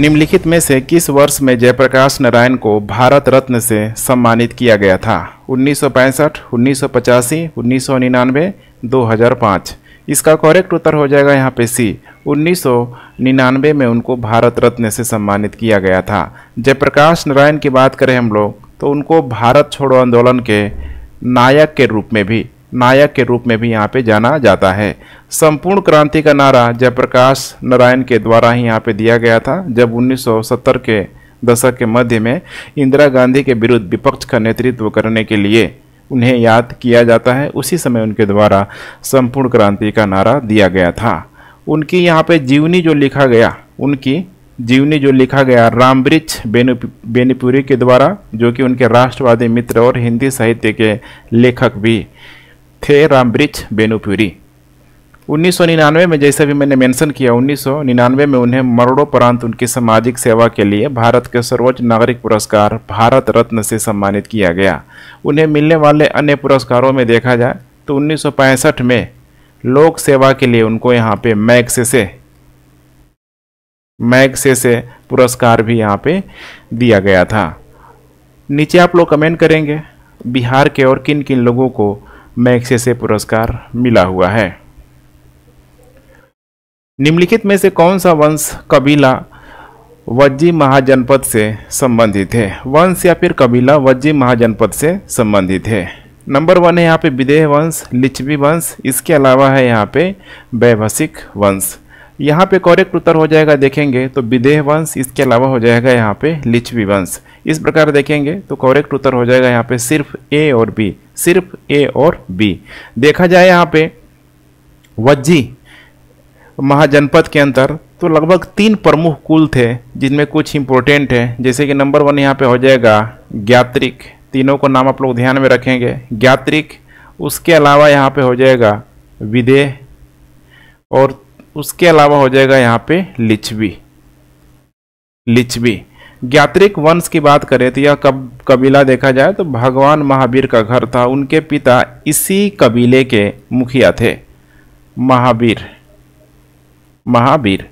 निम्नलिखित में से किस वर्ष में जयप्रकाश नारायण को भारत रत्न से सम्मानित किया गया था उन्नीस सौ पैंसठ उन्नीस सौ पचासी उन्नीस सौ निन्यानवे दो हज़ार पाँच इसका करेक्ट उत्तर हो जाएगा यहाँ पे सी उन्नीस सौ निन्यानवे में उनको भारत रत्न से सम्मानित किया गया था जयप्रकाश नारायण की बात करें हम लोग तो उनको भारत छोड़ो आंदोलन के नायक के रूप में भी नायक के रूप में भी यहाँ पे जाना जाता है संपूर्ण क्रांति का नारा जयप्रकाश नारायण के द्वारा ही यहाँ पे दिया गया था जब 1970 के दशक के मध्य में इंदिरा गांधी के विरुद्ध विपक्ष का नेतृत्व करने के लिए उन्हें याद किया जाता है उसी समय उनके द्वारा संपूर्ण क्रांति का नारा दिया गया था उनकी यहाँ पे जीवनी जो लिखा गया उनकी जीवनी जो लिखा गया रामवृक्ष बेनीपुरी के द्वारा जो कि उनके राष्ट्रवादी मित्र और हिंदी साहित्य के लेखक भी थे रामब्रिज बेनूपुरी उन्नीस में जैसे भी मैंने मेंशन किया 1999 में उन्हें मरणोपरांत उनकी सामाजिक सेवा के लिए भारत के सर्वोच्च नागरिक पुरस्कार भारत रत्न से सम्मानित किया गया उन्हें मिलने वाले अन्य पुरस्कारों में देखा जाए तो उन्नीस में लोक सेवा के लिए उनको यहाँ पे से मैक्से से पुरस्कार भी यहाँ पे दिया गया था नीचे आप लोग कमेंट करेंगे बिहार के और किन किन लोगों को मैक्से से पुरस्कार मिला हुआ है निम्नलिखित में से कौन सा वंश कबीला वज्जी महाजनपद से संबंधित है वंश या फिर कबीला वज्जी महाजनपद से संबंधित है नंबर वन है यहाँ पे विदेह वंश लिच्छवी वंश इसके अलावा है यहाँ पे वैभसिक वंश यहाँ पे करेक्ट उत्तर हो जाएगा देखेंगे तो विदेह वंश इसके अलावा हो जाएगा यहाँ पे लिच्वी वंश इस प्रकार देखेंगे तो करेक्ट उत्तर हो जाएगा यहाँ पे सिर्फ ए और बी सिर्फ ए और बी देखा जाए यहाँ पे वज्जी महाजनपद के अंतर तो लगभग तीन प्रमुख कुल थे जिनमें कुछ इंपॉर्टेंट है जैसे कि नंबर वन यहाँ पे हो जाएगा ज्ञात्रिक तीनों को नाम आप लोग ध्यान में रखेंगे ज्ञात्रिक उसके अलावा यहाँ पे हो जाएगा विदेह और उसके अलावा हो जाएगा यहाँ पे लिच्छवी लिच्छवी ज्ञात्रिक वंश की बात करें तो यह कब कबीला देखा जाए तो भगवान महावीर का घर था उनके पिता इसी कबीले के मुखिया थे महावीर महावीर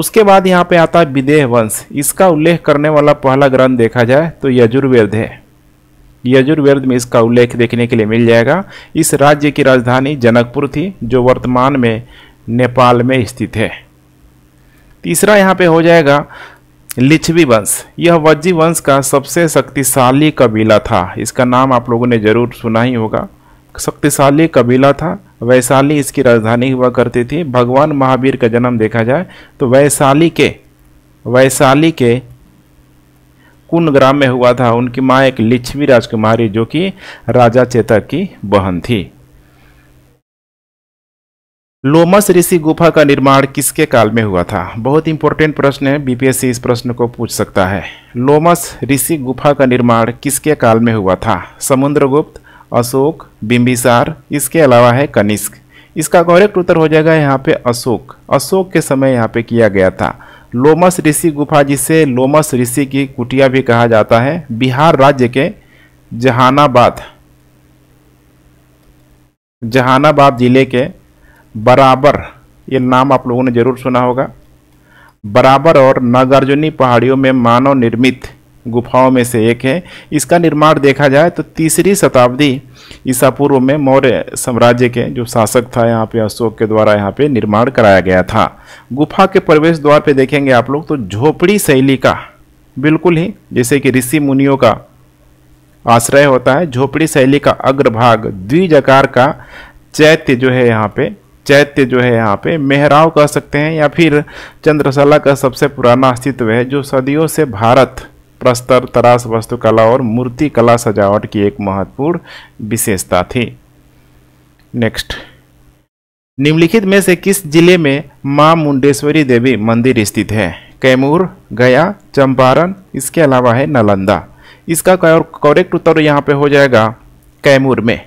उसके बाद यहाँ पे आता है विदेह वंश इसका उल्लेख करने वाला पहला ग्रंथ देखा जाए तो यजुर्वेद है यजुर्वेद में इसका उल्लेख देखने के लिए मिल जाएगा इस राज्य की राजधानी जनकपुर थी जो वर्तमान में नेपाल में स्थित है तीसरा यहाँ पे हो जाएगा लिच्छवी वंश यह वज्जी वंश का सबसे शक्तिशाली कबीला था इसका नाम आप लोगों ने जरूर सुना ही होगा शक्तिशाली कबीला था वैशाली इसकी राजधानी हुआ करती थी भगवान महावीर का जन्म देखा जाए तो वैशाली के वैशाली के कुन ग्राम में हुआ था उनकी माँ एक लिच्छवी राजकुमारी जो कि राजा चेतक की बहन थी लोमस ऋषि गुफा का निर्माण किसके काल में हुआ था बहुत इंपॉर्टेंट प्रश्न है बीपीएससी इस प्रश्न को पूछ सकता है लोमस ऋषि गुफा का निर्माण किसके काल में हुआ था समुद्रगुप्त अशोक बिंबिसार इसके अलावा है कनिष्क इसका करेक्ट उत्तर हो जाएगा यहाँ पे अशोक अशोक के समय यहाँ पे किया गया था लोमस ऋषि गुफा जिसे लोमस ऋषि की कुटिया भी कहा जाता है बिहार राज्य के जहानाबाद जहानाबाद जिले के बराबर ये नाम आप लोगों ने जरूर सुना होगा बराबर और नागार्जुनी पहाड़ियों में मानव निर्मित गुफाओं में से एक है इसका निर्माण देखा जाए तो तीसरी शताब्दी ईसा पूर्व में मौर्य साम्राज्य के जो शासक था यहाँ पे अशोक के द्वारा यहाँ पे निर्माण कराया गया था गुफा के प्रवेश द्वार पे देखेंगे आप लोग तो झोपड़ी शैली का बिल्कुल ही जैसे कि ऋषि मुनियों का आश्रय होता है झोपड़ी शैली का अग्रभाग द्विजकार का चैत्य जो है यहाँ पे चैत्य जो है यहाँ पे मेहराव कह सकते हैं या फिर चंद्रशाला का सबसे पुराना अस्तित्व है जो सदियों से भारत प्रस्तर तराश वस्तुकला और मूर्ति कला सजावट की एक महत्वपूर्ण विशेषता थी नेक्स्ट निम्नलिखित में से किस जिले में मां मुंडेश्वरी देवी मंदिर स्थित है कैमूर गया चंपारण इसके अलावा है नालंदा इसका करेक्ट उत्तर यहाँ पे हो जाएगा कैमूर में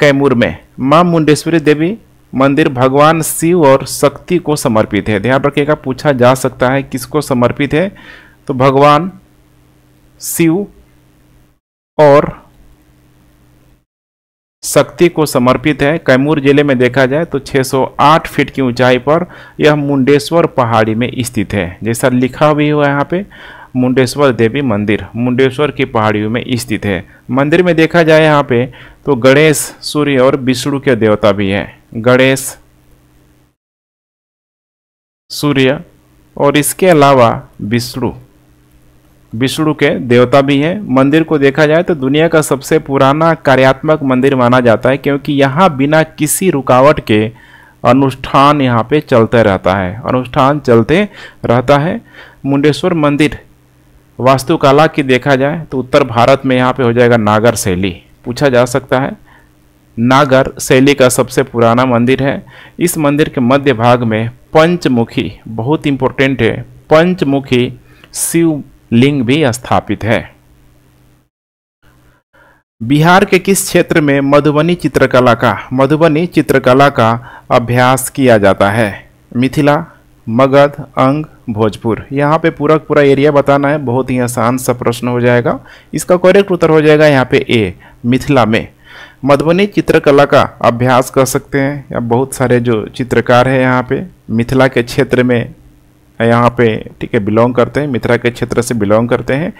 कैमूर में मां मुंडेश्वरी देवी मंदिर भगवान शिव और शक्ति को समर्पित है ध्यान रखिएगा पूछा जा सकता है किसको समर्पित है तो भगवान शिव और शक्ति को समर्पित है कैमूर जिले में देखा जाए तो 608 फीट की ऊंचाई पर यह मुंडेश्वर पहाड़ी में स्थित है जैसा लिखा भी हुआ है यहाँ पे मुंडेश्वर देवी मंदिर मुंडेश्वर की पहाड़ियों में स्थित है मंदिर में देखा जाए यहाँ पे तो गणेश सूर्य और विष्णु के देवता भी हैं गणेश सूर्य और इसके अलावा विष्णु विष्णु के देवता भी हैं मंदिर को देखा जाए तो दुनिया का सबसे पुराना कार्यात्मक मंदिर माना जाता है क्योंकि यहाँ बिना किसी रुकावट के अनुष्ठान यहाँ पे चलते रहता है अनुष्ठान चलते रहता है मुंडेश्वर मंदिर वास्तुकला की देखा जाए तो उत्तर भारत में यहाँ पे हो जाएगा नागर शैली पूछा जा सकता है नागर शैली का सबसे पुराना मंदिर है इस मंदिर के मध्य भाग में पंचमुखी बहुत इंपॉर्टेंट है पंचमुखी शिवलिंग भी स्थापित है बिहार के किस क्षेत्र में मधुबनी चित्रकला का मधुबनी चित्रकला का अभ्यास किया जाता है मिथिला मगध अंग भोजपुर यहाँ पे पूरा पूरा एरिया बताना है बहुत ही आसान सा प्रश्न हो जाएगा इसका करेक्ट उत्तर हो जाएगा यहाँ पे ए मिथिला में मधुबनी चित्रकला का अभ्यास कर सकते हैं या बहुत सारे जो चित्रकार हैं यहाँ पे मिथिला के क्षेत्र में यहाँ पे ठीक है बिलोंग करते हैं मिथिला के क्षेत्र से बिलोंग करते हैं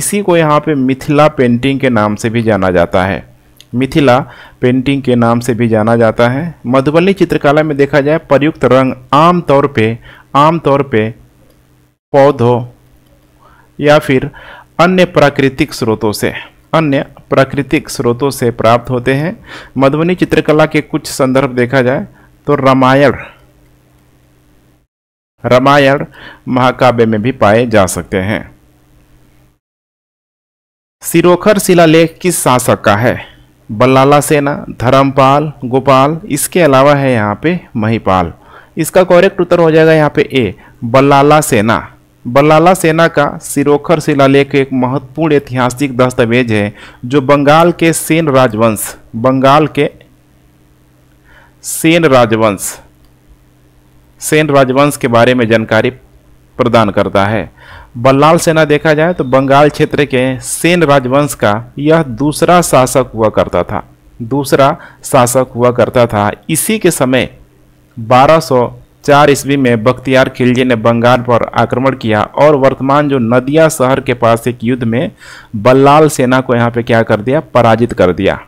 इसी को यहाँ पे मिथिला पेंटिंग के नाम से भी जाना जाता है मिथिला पेंटिंग के नाम से भी जाना जाता है मधुबनी चित्रकला में देखा जाए प्रयुक्त रंग आमतौर पे आमतौर पे पौधों या फिर अन्य प्राकृतिक स्रोतों से अन्य प्राकृतिक स्रोतों से प्राप्त होते हैं मधुबनी चित्रकला के कुछ संदर्भ देखा जाए तो रामायण रामायण महाकाव्य में भी पाए जा सकते हैं सिरोखर शिलालेख किस शासक का है बल्लाला सेना धर्मपाल गोपाल इसके अलावा है यहाँ पे महिपाल इसका कॉरेक्ट उत्तर हो जाएगा यहाँ पे ए बल्लाला सेना बल्लाला सेना का सिरोखर शिलालेख एक महत्वपूर्ण ऐतिहासिक दस्तावेज है जो बंगाल के सेन राजवंश बंगाल के सेन राजवंश सेन राजवंश के बारे में जानकारी प्रदान करता है बल्लाल सेना देखा जाए तो बंगाल क्षेत्र के सेन राजवंश का यह दूसरा शासक हुआ करता था दूसरा शासक हुआ करता था इसी के समय 1204 ईस्वी में बख्तियार खिलजी ने बंगाल पर आक्रमण किया और वर्तमान जो नदिया शहर के पास एक युद्ध में बल्लाल सेना को यहाँ पे क्या कर दिया पराजित कर दिया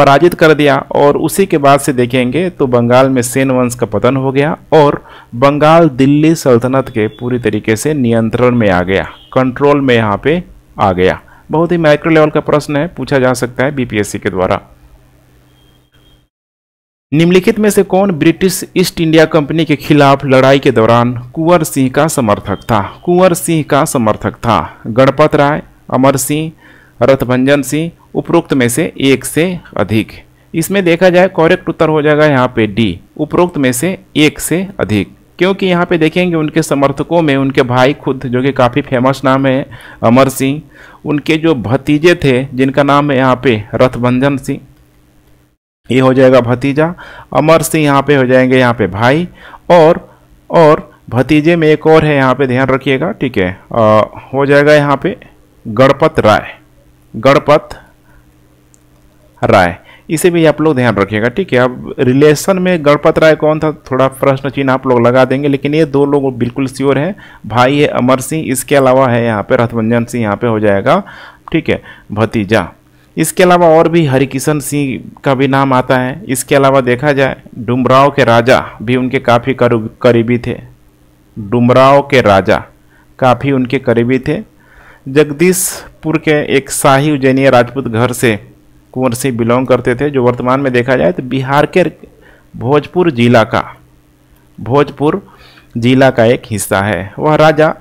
पराजित कर दिया और उसी के बाद से देखेंगे तो बंगाल में सेन वंश का पतन हो गया और बंगाल दिल्ली सल्तनत के पूरी तरीके से नियंत्रण में आ गया कंट्रोल में यहाँ पे आ गया बहुत ही माइक्रो लेवल का प्रश्न है पूछा जा सकता है बीपीएससी के द्वारा निम्नलिखित में से कौन ब्रिटिश ईस्ट इंडिया कंपनी के खिलाफ लड़ाई के दौरान कुंवर सिंह का समर्थक था कुंवर सिंह का समर्थक था गणपत राय अमर सिंह रथभंजन सिंह उपरोक्त में से एक से अधिक इसमें देखा जाए कॉरेक्ट उत्तर हो जाएगा यहाँ पे डी उपरोक्त में से एक से अधिक क्योंकि यहाँ पे देखेंगे उनके समर्थकों में उनके भाई खुद जो कि काफ़ी फेमस नाम है अमर सिंह उनके जो भतीजे थे जिनका नाम है यहाँ पे रथभंजन सिंह ये हो जाएगा भतीजा अमर सिंह यहाँ पे हो जाएंगे यहाँ पे भाई और और भतीजे में एक और है यहाँ पे ध्यान रखिएगा ठीक है आ, हो जाएगा यहाँ पे गणपत राय गणपत राय इसे भी आप लोग ध्यान रखिएगा ठीक है अब रिलेशन में गणपत राय कौन था थोड़ा प्रश्न चिन्ह आप लोग लगा देंगे लेकिन ये दो लोग बिल्कुल श्योर हैं भाई है अमर सिंह इसके अलावा है यहाँ पे रथमंजन सिंह यहाँ पे हो जाएगा ठीक है भतीजा इसके अलावा और भी हरिकिशन सिंह का भी नाम आता है इसके अलावा देखा जाए डुमराव के राजा भी उनके काफ़ी करीबी थे डुमराव के राजा काफ़ी उनके करीबी थे जगदीशपुर के एक शाही उज्जैनीय राजपूत घर से कुंवर सिंह बिलोंग करते थे जो वर्तमान में देखा जाए तो बिहार के भोजपुर जिला का भोजपुर जिला का एक हिस्सा है वह राजा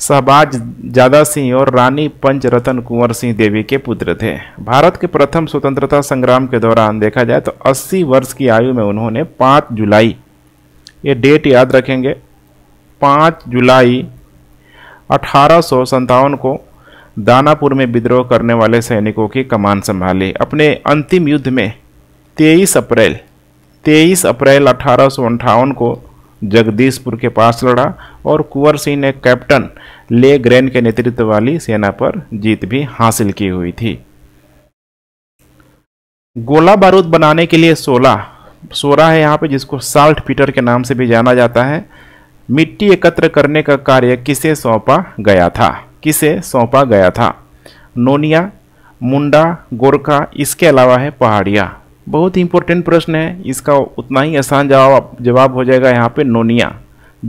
शहबाज जादा सिंह और रानी पंचरतन कुंवर सिंह देवी के पुत्र थे भारत के प्रथम स्वतंत्रता संग्राम के दौरान देखा जाए तो 80 वर्ष की आयु में उन्होंने 5 जुलाई ये डेट याद रखेंगे 5 जुलाई अठारह को दानापुर में विद्रोह करने वाले सैनिकों की कमान संभाली अपने अंतिम युद्ध में 23 अप्रैल 23 अप्रैल अठारह को जगदीशपुर के पास लड़ा और कुंवर सिंह ने कैप्टन ले ग्रैन के नेतृत्व वाली सेना पर जीत भी हासिल की हुई थी गोला बारूद बनाने के लिए सोलह सोरा है यहाँ पे जिसको साल्ट पीटर के नाम से भी जाना जाता है मिट्टी एकत्र करने का कार्य किसे सौंपा गया था किसे सौंपा गया था नोनिया मुंडा गोरखा इसके अलावा है पहाड़िया बहुत इंपॉर्टेंट प्रश्न है इसका उतना ही आसान जवाब जवाब हो जाएगा यहाँ पे नोनिया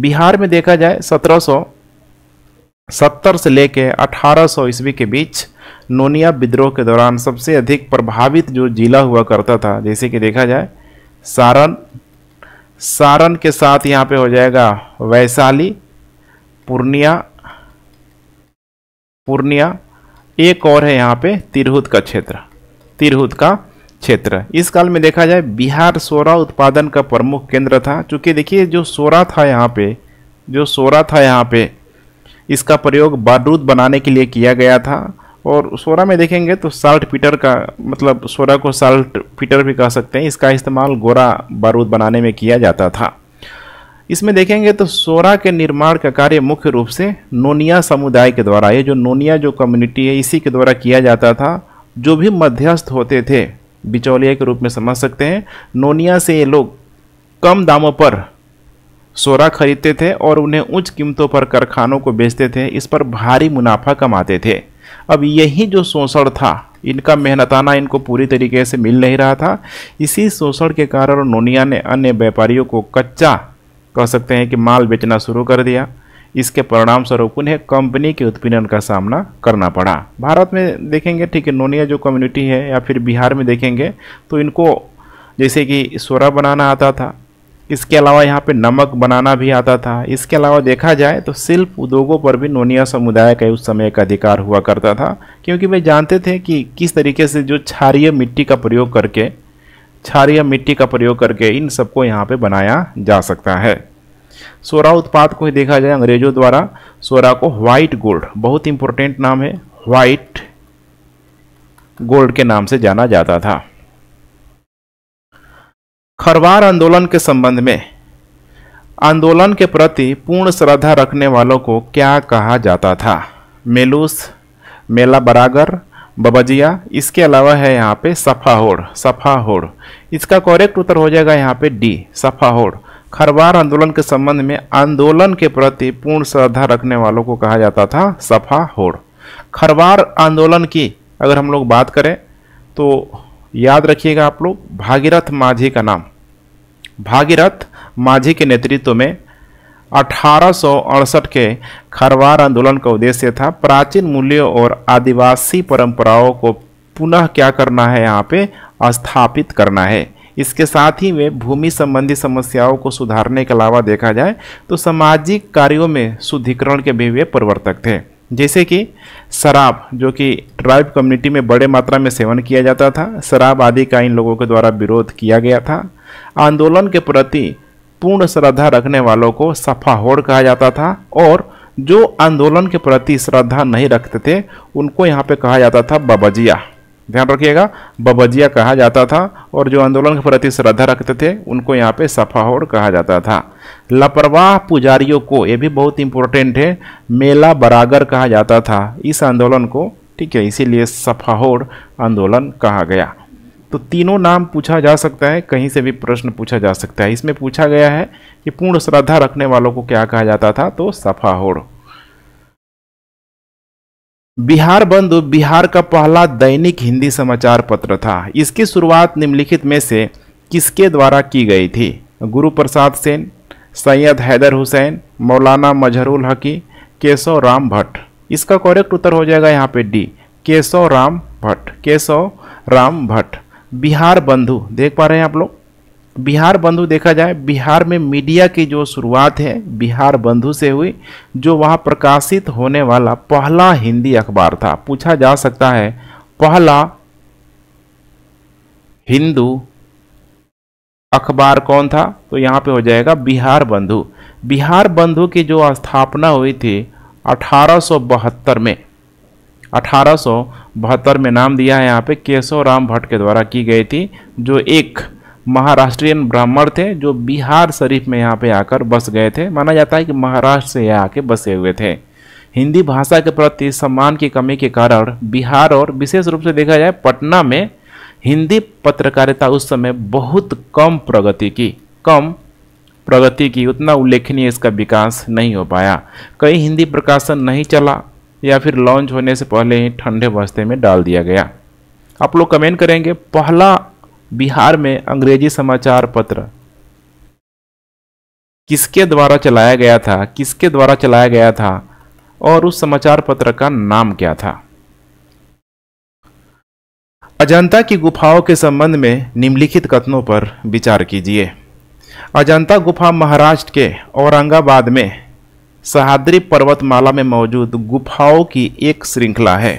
बिहार में देखा जाए 1700 सत्तर से लेकर 1800 ईस्वी के बीच नोनिया विद्रोह के दौरान सबसे अधिक प्रभावित जो जिला हुआ करता था जैसे कि देखा जाए सारण सारण के साथ यहाँ पे हो जाएगा वैशाली पूर्णिया पूर्णिया एक और है यहाँ पे तिरहुत का क्षेत्र तिरहुत का क्षेत्र इस काल में देखा जाए बिहार सोरा उत्पादन का प्रमुख केंद्र था चूँकि देखिए जो सोरा था यहाँ पे जो सोरा था यहाँ पे इसका प्रयोग बारूद बनाने के लिए किया गया था और सोरा में देखेंगे तो साल्ट पीटर का मतलब सोरा को साल्ट पीटर भी कह सकते हैं इसका इस्तेमाल गोरा बारूद बनाने में किया जाता था इसमें देखेंगे तो सोरा के निर्माण का कार्य मुख्य रूप से नोनिया समुदाय के द्वारा ये जो नोनिया जो कम्युनिटी है इसी के द्वारा किया जाता था जो भी मध्यस्थ होते थे बिचौलिया के रूप में समझ सकते हैं नोनिया से ये लोग कम दामों पर सोरा खरीदते थे और उन्हें उच्च कीमतों पर कारखानों को बेचते थे इस पर भारी मुनाफा कमाते थे अब यही जो शोषण था इनका मेहनताना इनको पूरी तरीके से मिल नहीं रहा था इसी शोषण के कारण नोनिया ने अन्य व्यापारियों को कच्चा कह सकते हैं कि माल बेचना शुरू कर दिया इसके परिणाम स्वरूप उन्हें कंपनी के उत्पीड़न का सामना करना पड़ा भारत में देखेंगे ठीक है नोनिया जो कम्युनिटी है या फिर बिहार में देखेंगे तो इनको जैसे कि सोरा बनाना आता था इसके अलावा यहाँ पे नमक बनाना भी आता था इसके अलावा देखा जाए तो शिल्प उद्योगों पर भी नोनिया समुदाय का उस समय का अधिकार हुआ करता था क्योंकि वे जानते थे कि किस तरीके से जो क्षारीय मिट्टी का प्रयोग करके क्षारीय मिट्टी का प्रयोग करके इन सबको यहाँ पे बनाया जा सकता है सोरा उत्पाद को ही देखा जाए अंग्रेजों द्वारा सोरा को व्हाइट गोल्ड बहुत इंपॉर्टेंट नाम है व्हाइट गोल्ड के नाम से जाना जाता था खरवार आंदोलन के संबंध में आंदोलन के प्रति पूर्ण श्रद्धा रखने वालों को क्या कहा जाता था मेलूस मेला बरागर बबजिया इसके अलावा है यहाँ पे सफा होड़ सफा होड़ इसका करेक्ट उत्तर हो जाएगा यहाँ पे डी सफा होड़ खरवार आंदोलन के संबंध में आंदोलन के प्रति पूर्ण श्रद्धा रखने वालों को कहा जाता था सफा होड़ खरवार आंदोलन की अगर हम लोग बात करें तो याद रखिएगा आप लोग भागीरथ माझी का नाम भागीरथ माझी के नेतृत्व में अठारह के खरवार आंदोलन का उद्देश्य था प्राचीन मूल्यों और आदिवासी परंपराओं को पुनः क्या करना है यहाँ पे स्थापित करना है इसके साथ ही वे भूमि संबंधी समस्याओं को सुधारने के अलावा देखा जाए तो सामाजिक कार्यों में शुद्धिकरण के भी वे प्रवर्तक थे जैसे कि शराब जो कि ट्राइब कम्युनिटी में बड़े मात्रा में सेवन किया जाता था शराब आदि का इन लोगों के द्वारा विरोध किया गया था आंदोलन के प्रति पूर्ण श्रद्धा रखने वालों को सफा होड़ कहा जाता था और जो आंदोलन के प्रति श्रद्धा नहीं रखते थे उनको यहाँ पे कहा जाता था बाबाजिया ध्यान रखिएगा बबजिया कहा जाता था और जो आंदोलन के प्रति श्रद्धा रखते थे उनको यहाँ पे सफाहोड़ कहा जाता था लापरवाह पुजारियों को ये भी बहुत इंपॉर्टेंट है मेला बरागर कहा जाता था इस आंदोलन को ठीक है इसीलिए सफाहोड़ आंदोलन कहा गया तो तीनों नाम पूछा जा सकता है कहीं से भी प्रश्न पूछा जा सकता है इसमें पूछा गया है कि पूर्ण श्रद्धा रखने वालों को क्या कहा जाता था तो सफाहोड़ बिहार बंधु बिहार का पहला दैनिक हिंदी समाचार पत्र था इसकी शुरुआत निम्नलिखित में से किसके द्वारा की गई थी गुरु प्रसाद सेन सैयद हैदर हुसैन मौलाना मजहरुल हकी केशव राम भट्ट इसका करेक्ट उत्तर हो जाएगा यहाँ पे डी केशव राम भट्ट केशव राम भट्ट बिहार बंधु देख पा रहे हैं आप लोग बिहार बंधु देखा जाए बिहार में मीडिया की जो शुरुआत है बिहार बंधु से हुई जो वहाँ प्रकाशित होने वाला पहला हिंदी अखबार था पूछा जा सकता है पहला हिंदू अखबार कौन था तो यहाँ पे हो जाएगा बिहार बंधु बिहार बंधु की जो स्थापना हुई थी 1872 में 1872 में नाम दिया है यहाँ पे केशव राम भट्ट के द्वारा की गई थी जो एक महाराष्ट्रियन ब्राह्मण थे जो बिहार शरीफ में यहाँ पे आकर बस गए थे माना जाता है कि महाराष्ट्र से यहाँ आके बसे हुए थे हिंदी भाषा के प्रति सम्मान की कमी के कारण बिहार और विशेष रूप से देखा जाए पटना में हिंदी पत्रकारिता उस समय बहुत कम प्रगति की कम प्रगति की उतना उल्लेखनीय इसका विकास नहीं हो पाया कई हिंदी प्रकाशन नहीं चला या फिर लॉन्च होने से पहले ही ठंडे बस्ते में डाल दिया गया आप लोग कमेंट करेंगे पहला बिहार में अंग्रेजी समाचार पत्र किसके द्वारा चलाया गया था किसके द्वारा चलाया गया था और उस समाचार पत्र का नाम क्या था अजंता की गुफाओं के संबंध में निम्नलिखित कथनों पर विचार कीजिए अजंता गुफा महाराष्ट्र के औरंगाबाद में सहाद्री पर्वतमाला में मौजूद गुफाओं की एक श्रृंखला है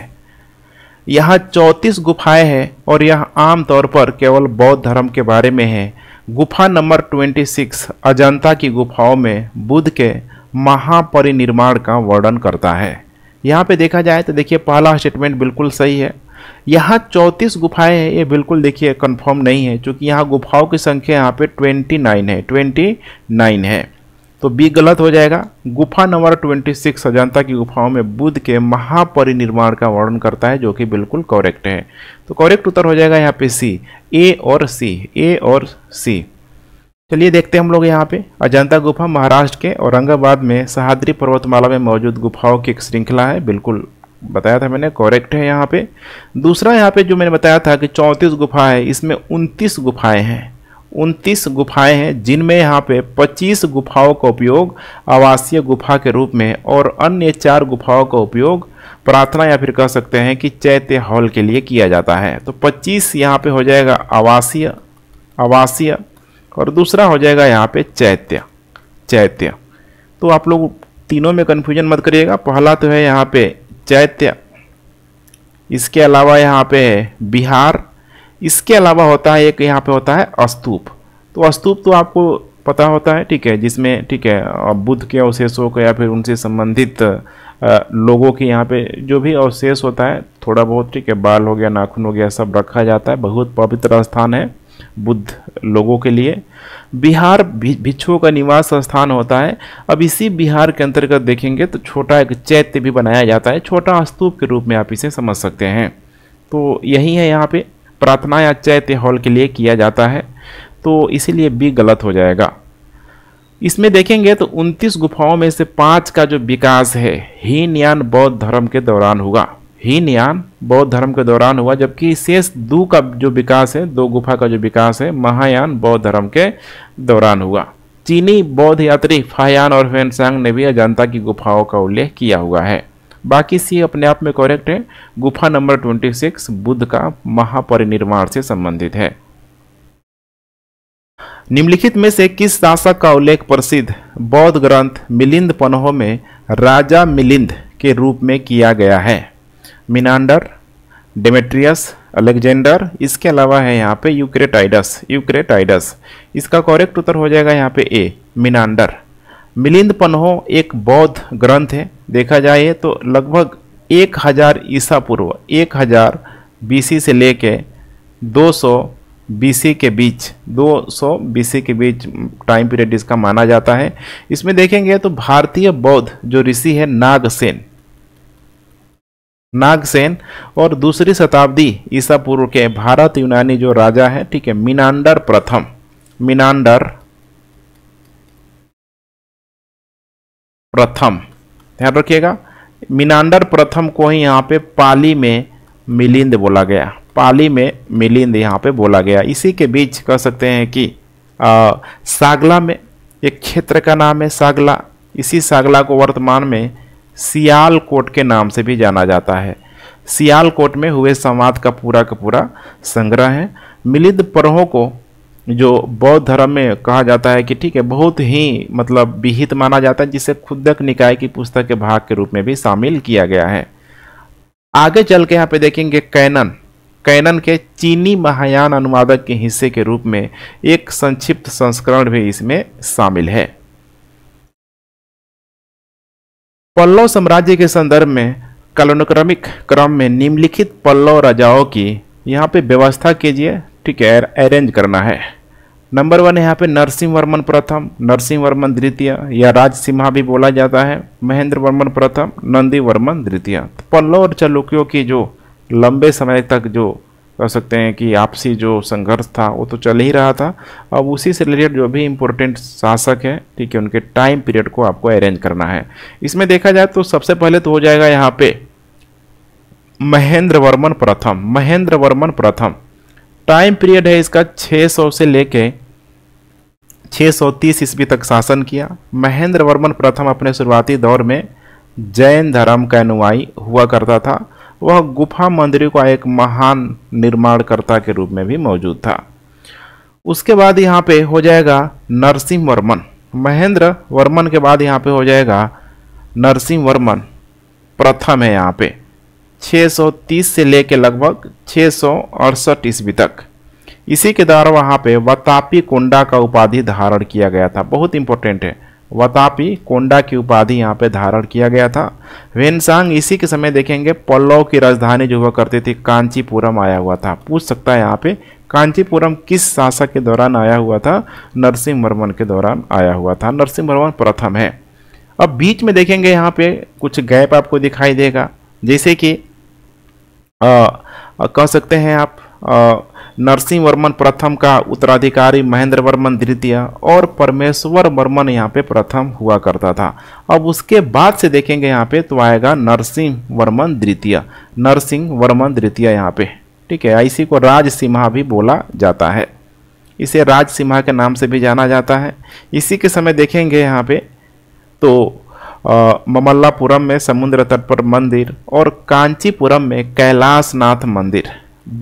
यहाँ चौंतीस गुफाएं हैं और यह आमतौर पर केवल बौद्ध धर्म के बारे में है गुफा नंबर 26 अजंता की गुफाओं में बुद्ध के महापरिनिर्माण का वर्णन करता है यहाँ पे देखा जाए तो देखिए पहला स्टेटमेंट बिल्कुल सही है यहाँ चौंतीस गुफाएं हैं ये बिल्कुल देखिए कंफर्म नहीं है क्योंकि यहाँ गुफाओं की संख्या यहाँ पे 29 है 29 है तो बी गलत हो जाएगा गुफा नंबर 26 अजंता की गुफाओं में बुद्ध के महापरिनिर्माण का वर्णन करता है जो कि बिल्कुल करेक्ट है तो करेक्ट उत्तर हो जाएगा यहाँ पे सी ए और सी ए और सी चलिए देखते हैं हम लोग यहाँ पे अजंता गुफा महाराष्ट्र के औरंगाबाद में सहाद्री पर्वतमाला में मौजूद गुफाओं की एक श्रृंखला है बिल्कुल बताया था मैंने करेक्ट है यहाँ पे दूसरा यहाँ पे जो मैंने बताया था कि चौंतीस गुफा है इसमें उनतीस गुफाएं हैं उनतीस गुफाएं हैं जिनमें यहाँ पे 25 गुफाओं का उपयोग आवासीय गुफा के रूप में और अन्य चार गुफाओं का उपयोग प्रार्थना या फिर कह सकते हैं कि चैत्य हॉल के लिए किया जाता है तो 25 यहाँ पे हो जाएगा आवासीय आवासीय और दूसरा हो जाएगा यहाँ पे चैत्य चैत्य तो आप लोग तीनों में कन्फ्यूजन मत करिएगा पहला तो है यहाँ पे चैत्य इसके अलावा यहाँ पे बिहार इसके अलावा होता है एक यहाँ पे होता है अस्तूप तो अस्तूप तो आपको पता होता है ठीक है जिसमें ठीक है बुद्ध के अवशेषों का या फिर उनसे संबंधित लोगों के यहाँ पे जो भी अवशेष होता है थोड़ा बहुत ठीक है बाल हो गया नाखून हो गया सब रखा जाता है बहुत पवित्र स्थान है बुद्ध लोगों के लिए बिहार भिक्षुओं का निवास स्थान होता है अब इसी बिहार के अंतर्गत देखेंगे तो छोटा एक चैत्य भी बनाया जाता है छोटा स्तूप के रूप में आप इसे समझ सकते हैं तो यही है यहाँ पे प्रार्थना या चैत्य हॉल के लिए किया जाता है तो इसीलिए बी गलत हो जाएगा इसमें देखेंगे तो 29 गुफाओं में से पांच का जो विकास है हीनयान बौद्ध धर्म के दौरान हुआ हीनयान बौद्ध धर्म के दौरान हुआ जबकि शेष दो का जो विकास है दो गुफा का जो विकास है महायान बौद्ध धर्म के दौरान हुआ चीनी बौद्ध यात्री फायान और फेनसांग ने भी अजंता की गुफाओं का उल्लेख किया हुआ है बाकी सी अपने आप में करेक्ट है गुफा नंबर 26 बुद्ध का महापरिनिर्वाण से संबंधित है निम्नलिखित में से किस शासक का उल्लेख प्रसिद्ध बौद्ध ग्रंथ मिलिंद पनहो में राजा मिलिंद के रूप में किया गया है मिनांडर डेमेट्रियस अलेक्जेंडर इसके अलावा है यहाँ पे यूक्रेटाइडस यूक्रेटाइडस इसका करेक्ट उत्तर हो जाएगा यहाँ पे ए मिनांडर मिलिंद पन्हो एक बौद्ध ग्रंथ है देखा जाए तो लगभग एक हज़ार ईसा पूर्व एक हज़ार बीसी से लेके 200 बीसी के बीच 200 बीसी के बीच टाइम पीरियड इसका माना जाता है इसमें देखेंगे तो भारतीय बौद्ध जो ऋषि है नागसेन नागसेन और दूसरी शताब्दी ईसा पूर्व के भारत यूनानी जो राजा है ठीक है मीनांडर प्रथम मीनांडर प्रथम ध्यान रखिएगा मिनांडर प्रथम को ही यहाँ पे पाली में मिलिंद बोला गया पाली में मिलिंद यहाँ पे बोला गया इसी के बीच कह सकते हैं कि आ, सागला में एक क्षेत्र का नाम है सागला इसी सागला को वर्तमान में सियालकोट के नाम से भी जाना जाता है सियालकोट में हुए संवाद का पूरा का पूरा संग्रह है मिलिंद परहों को जो बौद्ध धर्म में कहा जाता है कि ठीक है बहुत ही मतलब विहित माना जाता है जिसे खुदक निकाय की पुस्तक के भाग के रूप में भी शामिल किया गया है आगे चल के यहाँ पे देखेंगे कैनन कैनन के चीनी महायान अनुवादक के हिस्से के रूप में एक संक्षिप्त संस्करण भी इसमें शामिल है पल्लव साम्राज्य के संदर्भ में कालानुक्रमिक क्रम में निम्नलिखित पल्लव राजाओं की यहाँ पे व्यवस्था कीजिए ठीक है अरेंज करना है नंबर वन यहाँ पे नरसिंह वर्मन प्रथम नरसिंह वर्मन द्वितीय या राज सिम्हा भी बोला जाता है महेंद्र वर्मन प्रथम नंदी वर्मन द्वितीय तो पल्लव और चालुक्यों की जो लंबे समय तक जो कह सकते हैं कि आपसी जो संघर्ष था वो तो चल ही रहा था अब उसी से रिलेटेड जो भी इम्पोर्टेंट शासक है ठीक है उनके टाइम पीरियड को आपको अरेंज करना है इसमें देखा जाए तो सबसे पहले तो हो जाएगा यहाँ पे महेंद्र वर्मन प्रथम महेंद्र वर्मन प्रथम टाइम पीरियड है इसका 600 से लेके 630 ईस्वी तक शासन किया महेंद्र वर्मन प्रथम अपने शुरुआती दौर में जैन धर्म का अनुयायी हुआ करता था वह गुफा मंदिर का एक महान निर्माणकर्ता के रूप में भी मौजूद था उसके बाद यहाँ पे हो जाएगा नरसिंह वर्मन महेंद्र वर्मन के बाद यहाँ पे हो जाएगा नरसिंह वर्मन प्रथम है यहाँ पे 630 से लेकर लगभग छः सौ अड़सठ ईस्वी तक इसी के द्वारा वहाँ पे वतापी कोंडा का उपाधि धारण किया गया था बहुत इंपॉर्टेंट है वतापी कोंडा की उपाधि यहाँ पे धारण किया गया था वेनसांग इसी के समय देखेंगे पल्लव की राजधानी जो हुआ करती थी कांचीपुरम आया हुआ था पूछ सकता है यहाँ पे कांचीपुरम किस शासक के दौरान आया हुआ था नरसिंह वर्मन के दौरान आया हुआ था नरसिंह वर्मन प्रथम है अब बीच में देखेंगे यहाँ पे कुछ गैप आपको दिखाई देगा जैसे कि आ, आ, कह सकते हैं आप नरसिंह वर्मन प्रथम का उत्तराधिकारी महेंद्र वर्मन द्वितीय और परमेश्वर वर्मन यहाँ पे प्रथम हुआ करता था अब उसके बाद से देखेंगे यहाँ पे तो आएगा नरसिंह वर्मन द्वितीय नरसिंह वर्मन द्वितीय यहाँ पे ठीक है इसी को राज सिम्हा भी बोला जाता है इसे राज सिम्हा के नाम से भी जाना जाता है इसी के समय देखेंगे यहाँ पे तो ममल्लापुरम में समुद्र तट पर मंदिर और कांचीपुरम में कैलाशनाथ मंदिर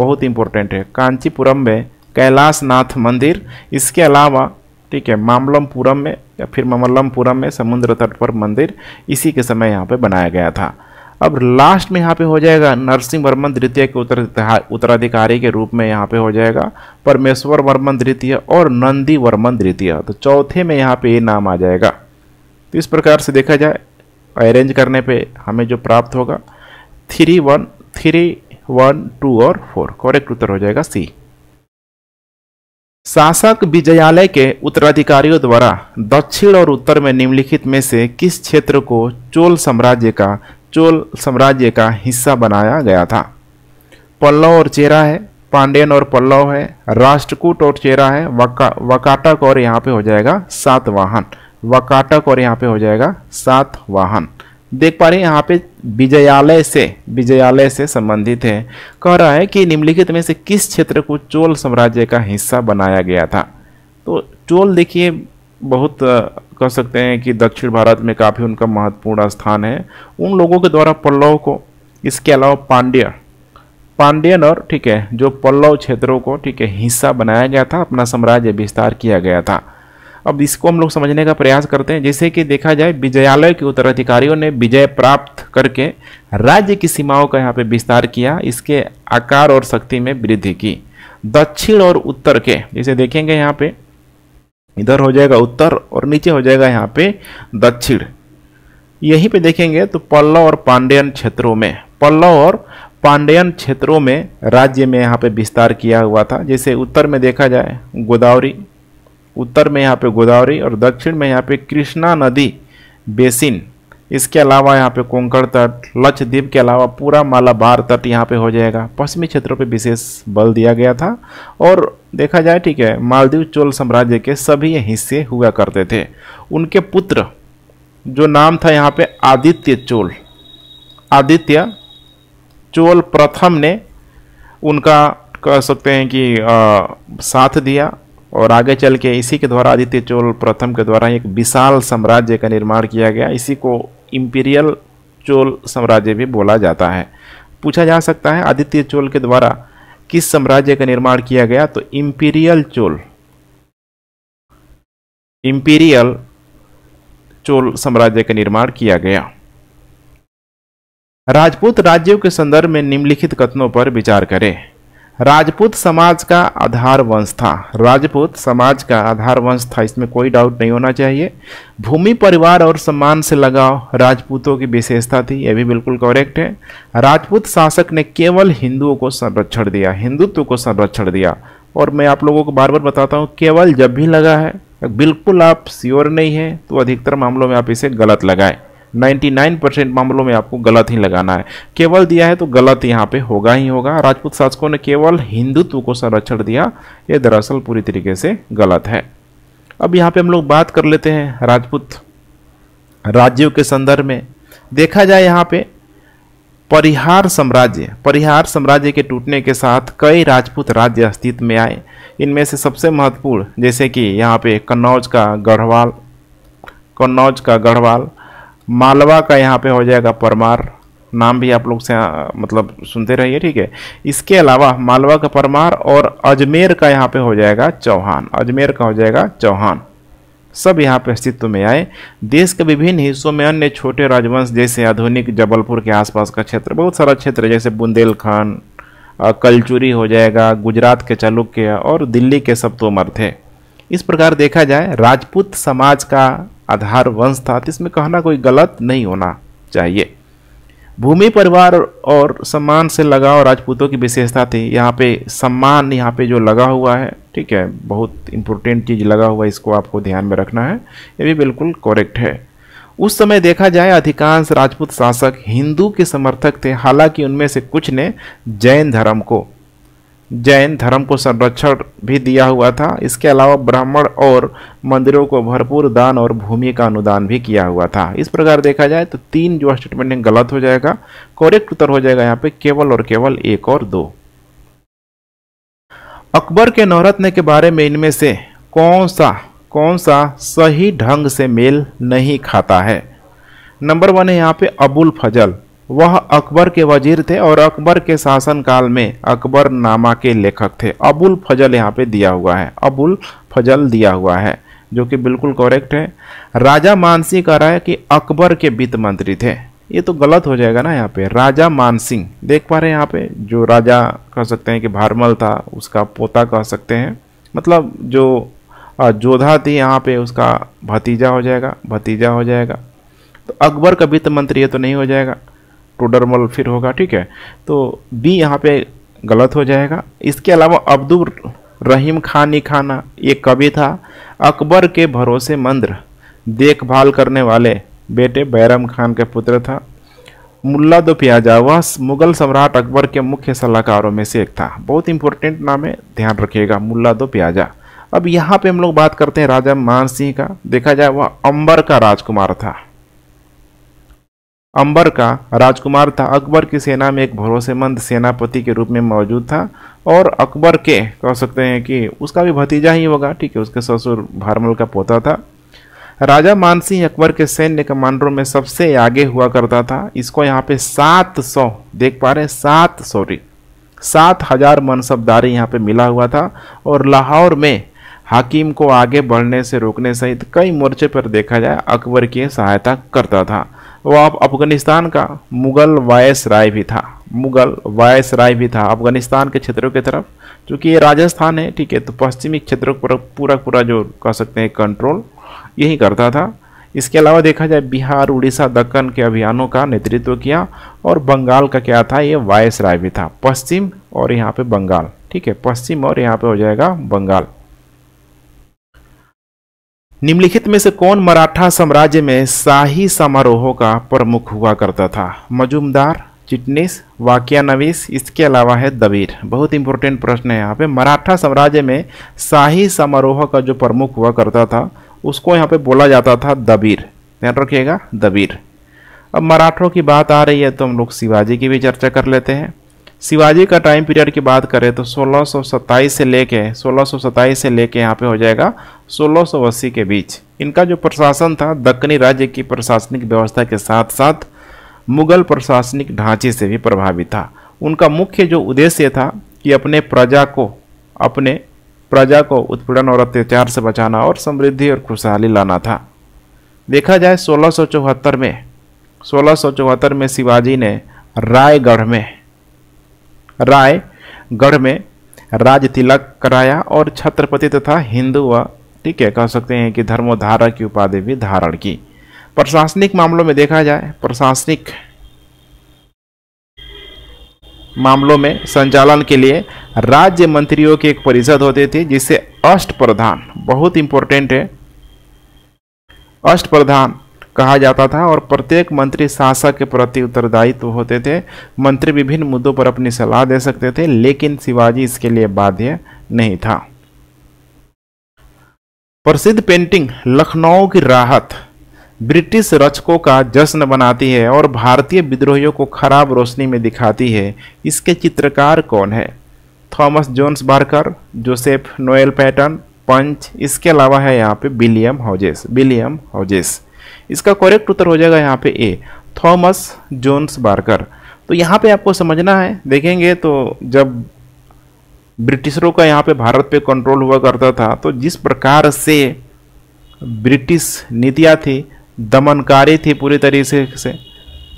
बहुत इंपॉर्टेंट है कांचीपुरम में कैलाशनाथ मंदिर इसके अलावा ठीक है मामलमपुरम में या फिर ममल्लमपुरम में समुद्र तट पर मंदिर इसी के समय यहाँ पे बनाया गया था अब लास्ट में यहाँ पे हो जाएगा नरसिंह वर्मन द्वितीय के उत्तर उत्तराधिकारी के रूप में यहाँ पे हो जाएगा परमेश्वर वर्मन द्वितीय और नंदी वर्मन द्वितीय तो चौथे में यहाँ पे ये नाम आ जाएगा तो इस प्रकार से देखा जाए अरेंज करने पे हमें जो प्राप्त होगा three one three one two और फोर करेक्ट उत्तर हो जाएगा सी शासक विजयालय के उत्तराधिकारियों द्वारा दक्षिण और उत्तर में निम्नलिखित में से किस क्षेत्र को चोल साम्राज्य का चोल साम्राज्य का हिस्सा बनाया गया था पल्लव और चेरा है पांडेन और पल्लव है राष्ट्रकूट और चेरा है वका वकाटक और यहाँ पे हो जाएगा सातवाहन वकाटक और यहाँ पे हो जाएगा सात वाहन देख पा रहे हैं यहाँ पे विजयालय से विजयालय से संबंधित है कह रहा है कि निम्नलिखित में से किस क्षेत्र को चोल साम्राज्य का हिस्सा बनाया गया था तो चोल देखिए बहुत कह सकते हैं कि दक्षिण भारत में काफ़ी उनका महत्वपूर्ण स्थान है उन लोगों के द्वारा पल्लव को इसके अलावा पांड्य पांड्यन और ठीक है जो पल्लव क्षेत्रों को ठीक है हिस्सा बनाया गया था अपना साम्राज्य विस्तार किया गया था अब इसको हम लोग समझने का प्रयास करते हैं जैसे कि देखा जाए विजयालय के उत्तराधिकारियों ने विजय प्राप्त करके राज्य की सीमाओं का यहाँ पे विस्तार किया इसके आकार और शक्ति में वृद्धि की दक्षिण और उत्तर के जैसे देखेंगे यहाँ पे इधर हो जाएगा उत्तर और नीचे हो जाएगा यहाँ पे दक्षिण यहीं पे देखेंगे तो पल्लव और पांडेयन क्षेत्रों में पल्लव और पांड्यन क्षेत्रों में राज्य में यहाँ पे विस्तार किया हुआ था जैसे उत्तर में देखा जाए गोदावरी उत्तर में यहाँ पे गोदावरी और दक्षिण में यहाँ पे कृष्णा नदी बेसिन इसके अलावा यहाँ पे कोंकण तट लक्षद्वीप के अलावा पूरा मालाबार तट यहाँ पे हो जाएगा पश्चिमी क्षेत्रों पे विशेष बल दिया गया था और देखा जाए ठीक है मालदीव चोल साम्राज्य के सभी हिस्से हुआ करते थे उनके पुत्र जो नाम था यहाँ पे आदित्य चोल आदित्य चोल प्रथम ने उनका कह सकते हैं कि आ, साथ दिया और आगे चल के इसी के द्वारा आदित्य चोल प्रथम के द्वारा एक विशाल साम्राज्य का निर्माण किया गया इसी को इम्पीरियल चोल साम्राज्य भी बोला जाता है पूछा जा सकता है आदित्य चोल के द्वारा किस साम्राज्य का निर्माण किया गया तो इम्पीरियल चोल इम्पीरियल चोल साम्राज्य का निर्माण किया गया राजपूत राज्यों के संदर्भ में निम्नलिखित कथनों पर विचार करें राजपूत समाज का आधार वंश था राजपूत समाज का आधार वंश था इसमें कोई डाउट नहीं होना चाहिए भूमि परिवार और सम्मान से लगाव राजपूतों की विशेषता थी यह भी बिल्कुल करेक्ट है राजपूत शासक ने केवल हिंदुओं को संरक्षण दिया हिंदुत्व को संरक्षण दिया और मैं आप लोगों को बार बार बताता हूँ केवल जब भी लगा है बिल्कुल आप श्योर नहीं है तो अधिकतर मामलों में आप इसे गलत लगाएं 99% मामलों में आपको गलत ही लगाना है केवल दिया है तो गलत यहाँ पे होगा ही होगा राजपूत शासकों ने केवल हिंदुत्व को संरक्षण दिया ये दरअसल पूरी तरीके से गलत है अब यहाँ पे हम लोग बात कर लेते हैं राजपूत राज्यों के संदर्भ में देखा जाए यहाँ पे परिहार साम्राज्य परिहार साम्राज्य के टूटने के साथ कई राजपूत राज्य अस्तित्व में आए इनमें से सबसे महत्वपूर्ण जैसे कि यहाँ पे कन्नौज का गढ़वाल कन्नौज का गढ़वाल मालवा का यहाँ पे हो जाएगा परमार नाम भी आप लोग से आ, मतलब सुनते रहिए ठीक है इसके अलावा मालवा का परमार और अजमेर का यहाँ पे हो जाएगा चौहान अजमेर का हो जाएगा चौहान सब यहाँ पे अस्तित्व में आए देश के विभिन्न हिस्सों में अन्य छोटे राजवंश जैसे आधुनिक जबलपुर के आसपास का क्षेत्र बहुत सारा क्षेत्र जैसे बुंदेलखंड कलचुरी हो जाएगा गुजरात के चालुक्य और दिल्ली के सब तोमर थे इस प्रकार देखा जाए राजपूत समाज का आधार वंश था तो इसमें कहना कोई गलत नहीं होना चाहिए भूमि परिवार और सम्मान से लगाव राजपूतों की विशेषता थी यहाँ पे सम्मान यहाँ पे जो लगा हुआ है ठीक है बहुत इम्पोर्टेंट चीज़ लगा हुआ है इसको आपको ध्यान में रखना है ये भी बिल्कुल करेक्ट है उस समय देखा जाए अधिकांश राजपूत शासक हिंदू के समर्थक थे हालांकि उनमें से कुछ ने जैन धर्म को जैन धर्म को संरक्षण भी दिया हुआ था इसके अलावा ब्राह्मण और मंदिरों को भरपूर दान और भूमि का अनुदान भी किया हुआ था इस प्रकार देखा जाए तो तीन जो स्टेटमेंट है गलत हो जाएगा करेक्ट उत्तर हो जाएगा यहाँ पे केवल और केवल एक और दो अकबर के नवरत्न के बारे में इनमें से कौन सा कौन सा सही ढंग से मेल नहीं खाता है नंबर वन है यहाँ पे अबुल फजल वह अकबर के वजीर थे और अकबर के शासनकाल में अकबर नामा के लेखक थे अबुल फजल यहाँ पे दिया हुआ है अबुल फजल दिया हुआ है जो कि बिल्कुल करेक्ट है राजा मानसिंह कह रहा है कि अकबर के वित्त मंत्री थे ये तो गलत हो जाएगा ना यहाँ पे राजा मानसिंह देख पा रहे हैं यहाँ पे जो राजा कह सकते हैं कि भारमल था उसका पोता कह सकते हैं मतलब जो जोधा थी यहाँ पे उसका भतीजा हो जाएगा भतीजा हो जाएगा तो अकबर का वित्त मंत्री ये तो नहीं हो जाएगा टोडरमल फिर होगा ठीक है तो बी यहाँ पे गलत हो जाएगा इसके अलावा अब्दुल रहीम खानी खाना ये कवि था अकबर के भरोसे मंद्र देखभाल करने वाले बेटे बैरम खान के पुत्र था मुल्ला दो प्याजा वह मुगल सम्राट अकबर के मुख्य सलाहकारों में से एक था बहुत इंपॉर्टेंट नाम है ध्यान रखिएगा मुल्ला दो प्याजा अब यहाँ पे हम लोग बात करते हैं राजा मान सिंह का देखा जाए वह अंबर का राजकुमार था अंबर का राजकुमार था अकबर की सेना में एक भरोसेमंद सेनापति के रूप में मौजूद था और अकबर के कह सकते हैं कि उसका भी भतीजा ही होगा ठीक है उसके ससुर भारमल का पोता था राजा मानसिंह अकबर के सैन्य कमांडरों में सबसे आगे हुआ करता था इसको यहाँ पे सात सौ देख पा रहे हैं सात सॉरी सात हजार मनसबदारी यहाँ पे मिला हुआ था और लाहौर में हाकिम को आगे बढ़ने से रोकने सहित कई मोर्चे पर देखा जाए अकबर की सहायता करता था वह आप अफगानिस्तान का मुग़ल वायस राय भी था मुग़ल वायस राय भी था अफगानिस्तान के क्षेत्रों की तरफ चूँकि ये राजस्थान है ठीक है तो पश्चिमी क्षेत्रों पर पूरा पूरा जो कह सकते हैं कंट्रोल यही करता था इसके अलावा देखा जाए बिहार उड़ीसा दक्कन के अभियानों का नेतृत्व किया और बंगाल का क्या था ये वायस राय भी था पश्चिम और यहाँ पे बंगाल ठीक है पश्चिम और यहाँ पे हो जाएगा बंगाल निम्नलिखित में से कौन मराठा साम्राज्य में शाही समारोहों का प्रमुख हुआ करता था मजूमदार चिटनिस वाक्यानवीस इसके अलावा है दबीर बहुत इंपॉर्टेंट प्रश्न है यहाँ पे मराठा साम्राज्य में शाही समारोह का जो प्रमुख हुआ करता था उसको यहाँ पे बोला जाता था दबीर ध्यान रखिएगा दबीर अब मराठों की बात आ रही है तो हम लोग शिवाजी की भी चर्चा कर लेते हैं शिवाजी का टाइम पीरियड की बात करें तो सोलह से लेके 1627 से लेके यहाँ पे हो जाएगा सोलह के बीच इनका जो प्रशासन था दक्कनी राज्य की प्रशासनिक व्यवस्था के साथ साथ मुगल प्रशासनिक ढांचे से भी प्रभावित था उनका मुख्य जो उद्देश्य था कि अपने प्रजा को अपने प्रजा को उत्पीड़न और अत्याचार से बचाना और समृद्धि और खुशहाली लाना था देखा जाए सोलह में सोलह में शिवाजी ने रायगढ़ में रायगढ़ में राज तिलक कराया और छत्रपति तथा हिंदू व ठीक है कह सकते हैं कि धर्मोधारा की उपाधि भी धारण की प्रशासनिक मामलों में देखा जाए प्रशासनिक मामलों में संचालन के लिए राज्य मंत्रियों की एक परिषद होती थी जिसे अष्ट प्रधान बहुत इंपॉर्टेंट है अष्ट प्रधान कहा जाता था और प्रत्येक मंत्री शासक के प्रति उत्तरदायित्व तो होते थे मंत्री विभिन्न मुद्दों पर अपनी सलाह दे सकते थे लेकिन शिवाजी इसके लिए बाध्य नहीं था प्रसिद्ध पेंटिंग लखनऊ की राहत ब्रिटिश रचकों का जश्न बनाती है और भारतीय विद्रोहियों को खराब रोशनी में दिखाती है इसके चित्रकार कौन है Thomas Jones Barker Joseph Noel Paton Punch इसके अलावा है यहाँ पे विलियम हॉजेस विलियम हॉजेस इसका करेक्ट उत्तर हो जाएगा यहाँ पे ए थॉमस जोन्स बार्कर तो यहाँ पे आपको समझना है देखेंगे तो जब ब्रिटिशरों का यहाँ पे भारत पे कंट्रोल हुआ करता था तो जिस प्रकार से ब्रिटिश नीतियाँ थी दमनकारी थी पूरी तरीके से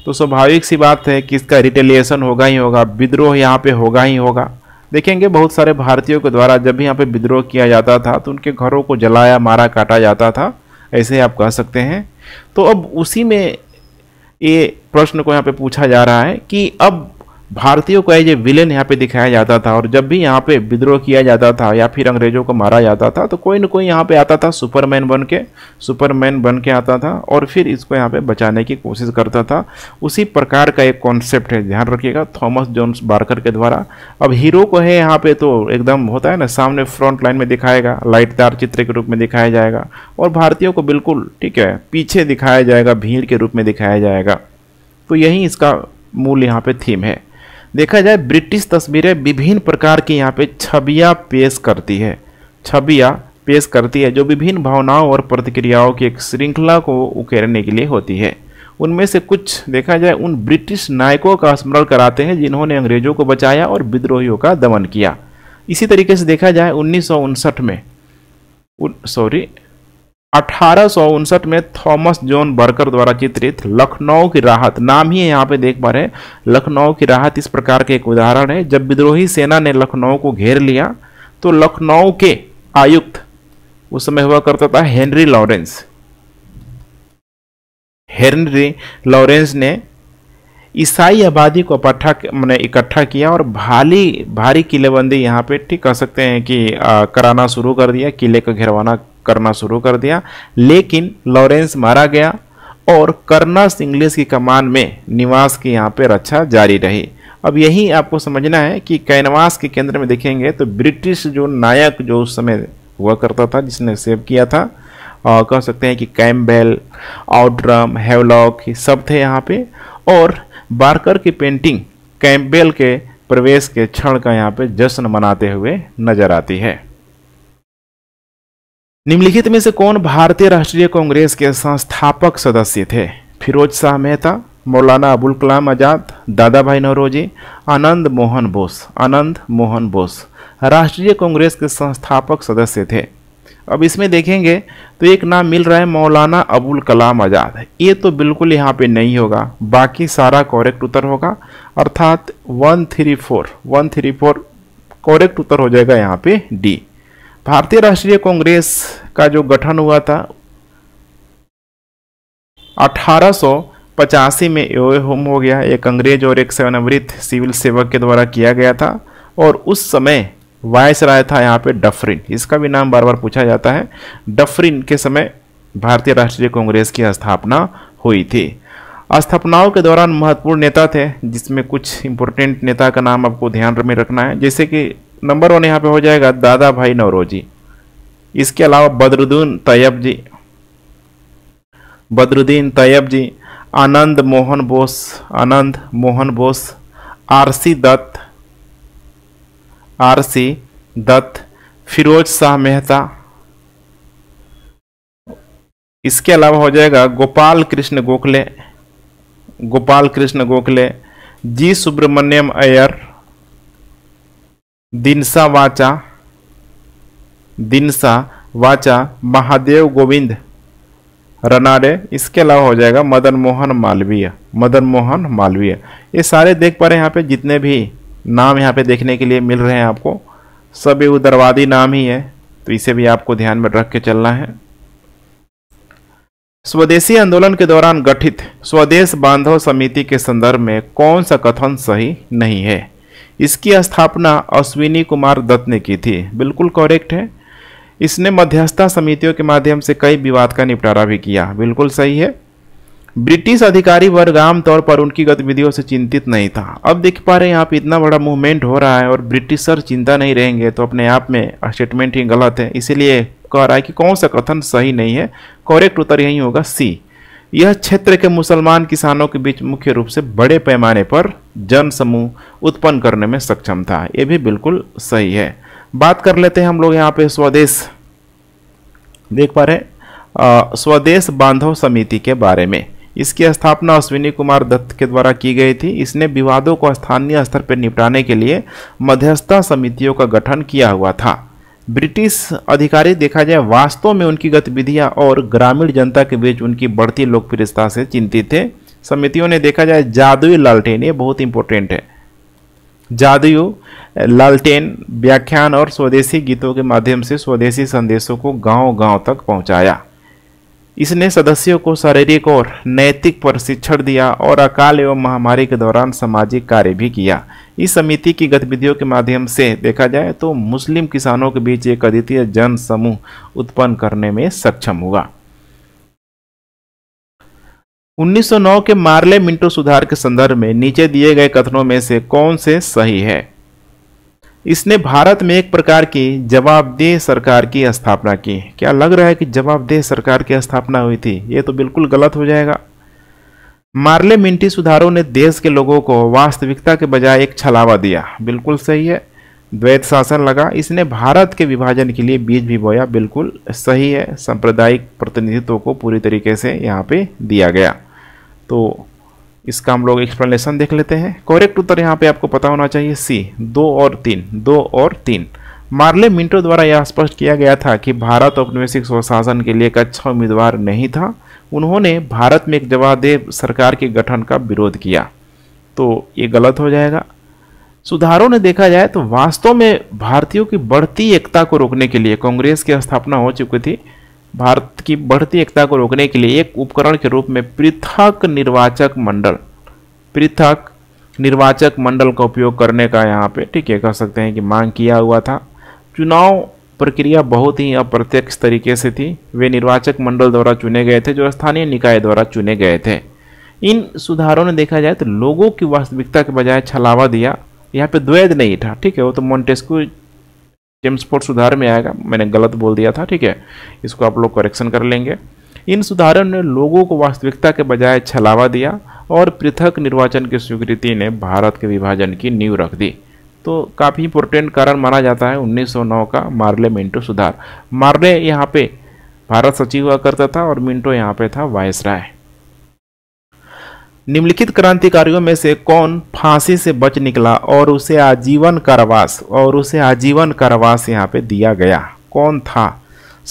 तो स्वाभाविक सी बात है कि इसका रिटेलिएशन होगा ही होगा विद्रोह यहाँ पे होगा ही होगा देखेंगे बहुत सारे भारतीयों के द्वारा जब भी यहाँ पे विद्रोह किया जाता था तो उनके घरों को जलाया मारा काटा जाता था ऐसे आप कह सकते हैं तो अब उसी में ये प्रश्न को यहाँ पे पूछा जा रहा है कि अब भारतीयों को एज ए विलेन यहाँ पे दिखाया जाता था और जब भी यहाँ पे विद्रोह किया जाता था या फिर अंग्रेजों को मारा जाता था तो कोई ना कोई यहाँ पे आता था सुपरमैन बन के सुपरमैन बन के आता था और फिर इसको यहाँ पे बचाने की कोशिश करता था उसी प्रकार का एक कॉन्सेप्ट है ध्यान रखिएगा थॉमस जोन्स बार्कर के द्वारा अब हीरो को है यहाँ पे तो एकदम होता है ना सामने फ्रंट लाइन में दिखाएगा लाइटदार चित्र के रूप में दिखाया जाएगा और भारतीयों को बिल्कुल ठीक है पीछे दिखाया जाएगा भीड़ के रूप में दिखाया जाएगा तो यही इसका मूल यहाँ पे थीम है देखा जाए ब्रिटिश तस्वीरें विभिन्न प्रकार की यहाँ पे छबियाँ पेश करती है छबियाँ पेश करती है जो विभिन्न भावनाओं और प्रतिक्रियाओं की एक श्रृंखला को उकेरने के लिए होती है उनमें से कुछ देखा जाए उन ब्रिटिश नायकों का स्मरण कराते हैं जिन्होंने अंग्रेजों को बचाया और विद्रोहियों का दमन किया इसी तरीके से देखा जाए उन्नीस में सॉरी अठारह में थॉमस जॉन बर्कर द्वारा चित्रित लखनऊ की राहत नाम ही है यहाँ पे देख पा रहे लखनऊ की राहत इस प्रकार के एक उदाहरण है जब विद्रोही सेना ने लखनऊ को घेर लिया तो लखनऊ के आयुक्त उस समय हुआ करता था हेनरी लॉरेंस हेनरी लॉरेंस ने ईसाई आबादी को अपट्ठा मैंने इकट्ठा किया और भाली भारी किलेबंदी यहाँ पे ठीक कह सकते हैं कि आ, कराना शुरू कर दिया किले का घेरवाना करना शुरू कर दिया लेकिन लॉरेंस मारा गया और कर्नस इंग्लिश की कमान में निवास की यहाँ पे रक्षा जारी रही अब यही आपको समझना है कि कैनवास के केंद्र में देखेंगे तो ब्रिटिश जो नायक जो उस समय हुआ करता था जिसने सेव किया था और कह सकते हैं कि कैम्बेल आउड्रम हेवलॉक ये सब थे यहाँ पे और बारकर की पेंटिंग कैम्बेल के प्रवेश के क्षण का यहाँ पे जश्न मनाते हुए नजर आती है निम्नलिखित में से कौन भारतीय राष्ट्रीय कांग्रेस के संस्थापक सदस्य थे फिरोज शाह मेहता मौलाना अबुल कलाम आज़ाद दादा भाई नौरोजी आनंद मोहन बोस आनंद मोहन बोस राष्ट्रीय कांग्रेस के संस्थापक सदस्य थे अब इसमें देखेंगे तो एक नाम मिल रहा है मौलाना अबुल कलाम आज़ाद ये तो बिल्कुल यहाँ पे नहीं होगा बाकी सारा कॉरेक्ट उत्तर होगा अर्थात one three four one three four correct उत्तर हो जाएगा यहाँ पे डी भारतीय राष्ट्रीय कांग्रेस का जो गठन हुआ था अठारह में ये होम हो गया एक अंग्रेज और एक सेवनवृत्त सिविल सेवक के द्वारा किया गया था और उस समय वायस राय था यहाँ पे डफरिन इसका भी नाम बार बार पूछा जाता है डफरिन के समय भारतीय राष्ट्रीय कांग्रेस की स्थापना हुई थी स्थापनाओं के दौरान महत्वपूर्ण नेता थे जिसमें कुछ इंपोर्टेंट नेता का नाम आपको ध्यान में रखना है जैसे कि नंबर वन यहाँ पे हो जाएगा दादा भाई नवरोजी इसके अलावा Badruddin Tyabji Badruddin Tyabji Anand Mohan Bose Anand Mohan Bose R C Dutt R C Dutt Pherozeshah Mehta इसके अलावा हो जाएगा गोपाल कृष्ण गोखले गोपाल कृष्ण गोखले जी सुब्रमण्यम अयर दिनसा वाचा दिनसा वाचा महादेव गोविंद रनाडे इसके अलावा हो जाएगा मदन मोहन मालवीय मदन मोहन मालवीय ये सारे देख पा रहे हैं यहाँ पे जितने भी नाम यहाँ पे देखने के लिए मिल रहे हैं आपको सभी उदरवादी नाम ही है तो इसे भी आपको ध्यान में रख के चलना है स्वदेशी आंदोलन के दौरान गठित स्वदेश बांधव समिति के संदर्भ में कौन सा कथन सही नहीं है इसकी स्थापना अश्विनी कुमार दत्त ने की थी बिल्कुल करेक्ट है इसने मध्यस्थता समितियों के माध्यम से कई विवाद का निपटारा भी किया बिल्कुल सही है ब्रिटिश अधिकारी वर्ग आमतौर पर उनकी गतिविधियों से चिंतित नहीं था अब देख पा रहे हैं यहाँ पर इतना बड़ा मूवमेंट हो रहा है और ब्रिटिशर चिंता नहीं रहेंगे तो अपने आप में स्टेटमेंट ही गलत है इसीलिए कह रहा है कि कौन सा कथन सही नहीं है करेक्ट उत्तर यही होगा सी यह क्षेत्र के मुसलमान किसानों के बीच मुख्य रूप से बड़े पैमाने पर जन समूह उत्पन्न करने में सक्षम था यह भी बिल्कुल सही है बात कर लेते हैं हम लोग यहाँ पे स्वदेश देख पा रहे स्वदेश बांधव समिति के बारे में इसकी स्थापना अश्विनी कुमार दत्त के द्वारा की गई थी इसने विवादों को स्थानीय स्तर पर निपटाने के लिए मध्यस्थता समितियों का गठन किया हुआ था ब्रिटिश अधिकारी देखा जाए वास्तव में उनकी गतिविधियां और ग्रामीण जनता के बीच उनकी बढ़ती लोकप्रियता से चिंतित थे समितियों ने देखा जाए जादुई लालटेन ये बहुत इंपॉर्टेंट है जादुई लालटेन व्याख्यान और स्वदेशी गीतों के माध्यम से स्वदेशी संदेशों को गांव-गांव तक पहुंचाया इसने सदस्यों को शारीरिक और नैतिक प्रशिक्षण दिया और अकाल एवं महामारी के दौरान सामाजिक कार्य भी किया इस समिति की गतिविधियों के माध्यम से देखा जाए तो मुस्लिम किसानों के बीच एक अद्वितीय जन समूह उत्पन्न करने में सक्षम हुआ 1909 के मार्ले मिंटो सुधार के संदर्भ में नीचे दिए गए कथनों में से कौन से सही है इसने भारत में एक प्रकार की जवाबदेह सरकार की स्थापना की क्या लग रहा है कि जवाबदेह सरकार की स्थापना हुई थी ये तो बिल्कुल गलत हो जाएगा मार्ले मिंटी सुधारों ने देश के लोगों को वास्तविकता के बजाय एक छलावा दिया बिल्कुल सही है द्वैत शासन लगा इसने भारत के विभाजन के लिए बीज भी बोया बिल्कुल सही है सांप्रदायिक प्रतिनिधित्व को पूरी तरीके से यहाँ पे दिया गया तो इसका हम लोग एक्सप्लेनेशन देख लेते हैं करेक्ट उत्तर यहाँ पे आपको पता होना चाहिए सी दो और तीन दो और तीन मार्ले मिंटो द्वारा यह स्पष्ट किया गया था कि भारत औपनिवेशिक स्वशासन के लिए एक अच्छा उम्मीदवार नहीं था उन्होंने भारत में एक जवाबदेह सरकार के गठन का विरोध किया तो ये गलत हो जाएगा सुधारों ने देखा जाए तो वास्तव में भारतीयों की बढ़ती एकता को रोकने के लिए कांग्रेस की स्थापना हो चुकी थी भारत की बढ़ती एकता को रोकने के लिए एक उपकरण के रूप में पृथक निर्वाचक मंडल पृथक निर्वाचक मंडल का उपयोग करने का यहाँ पे ठीक है कह सकते हैं कि मांग किया हुआ था चुनाव प्रक्रिया बहुत ही अप्रत्यक्ष तरीके से थी वे निर्वाचक मंडल द्वारा चुने गए थे जो स्थानीय निकाय द्वारा चुने गए थे इन सुधारों ने देखा जाए तो लोगों की वास्तविकता के बजाय छलावा दिया यहाँ पे द्वैध नहीं था ठीक है वो तो मोन्टेस्को टीम स्पोर्ट सुधार में आएगा मैंने गलत बोल दिया था ठीक है इसको आप लोग करेक्शन कर लेंगे इन सुधारों ने लोगों को वास्तविकता के बजाय छलावा दिया और पृथक निर्वाचन की स्वीकृति ने भारत के विभाजन की नींव रख दी तो काफ़ी इंपॉर्टेंट कारण माना जाता है 1909 का मार्ले मिंटो सुधार मार्ले यहाँ पे भारत सचिव हुआ करता था और मिंटो यहाँ पे था वायसराय निम्नलिखित क्रांतिकारियों में से कौन फांसी से बच निकला और उसे आजीवन कारावास और उसे आजीवन कारावास यहाँ पे दिया गया कौन था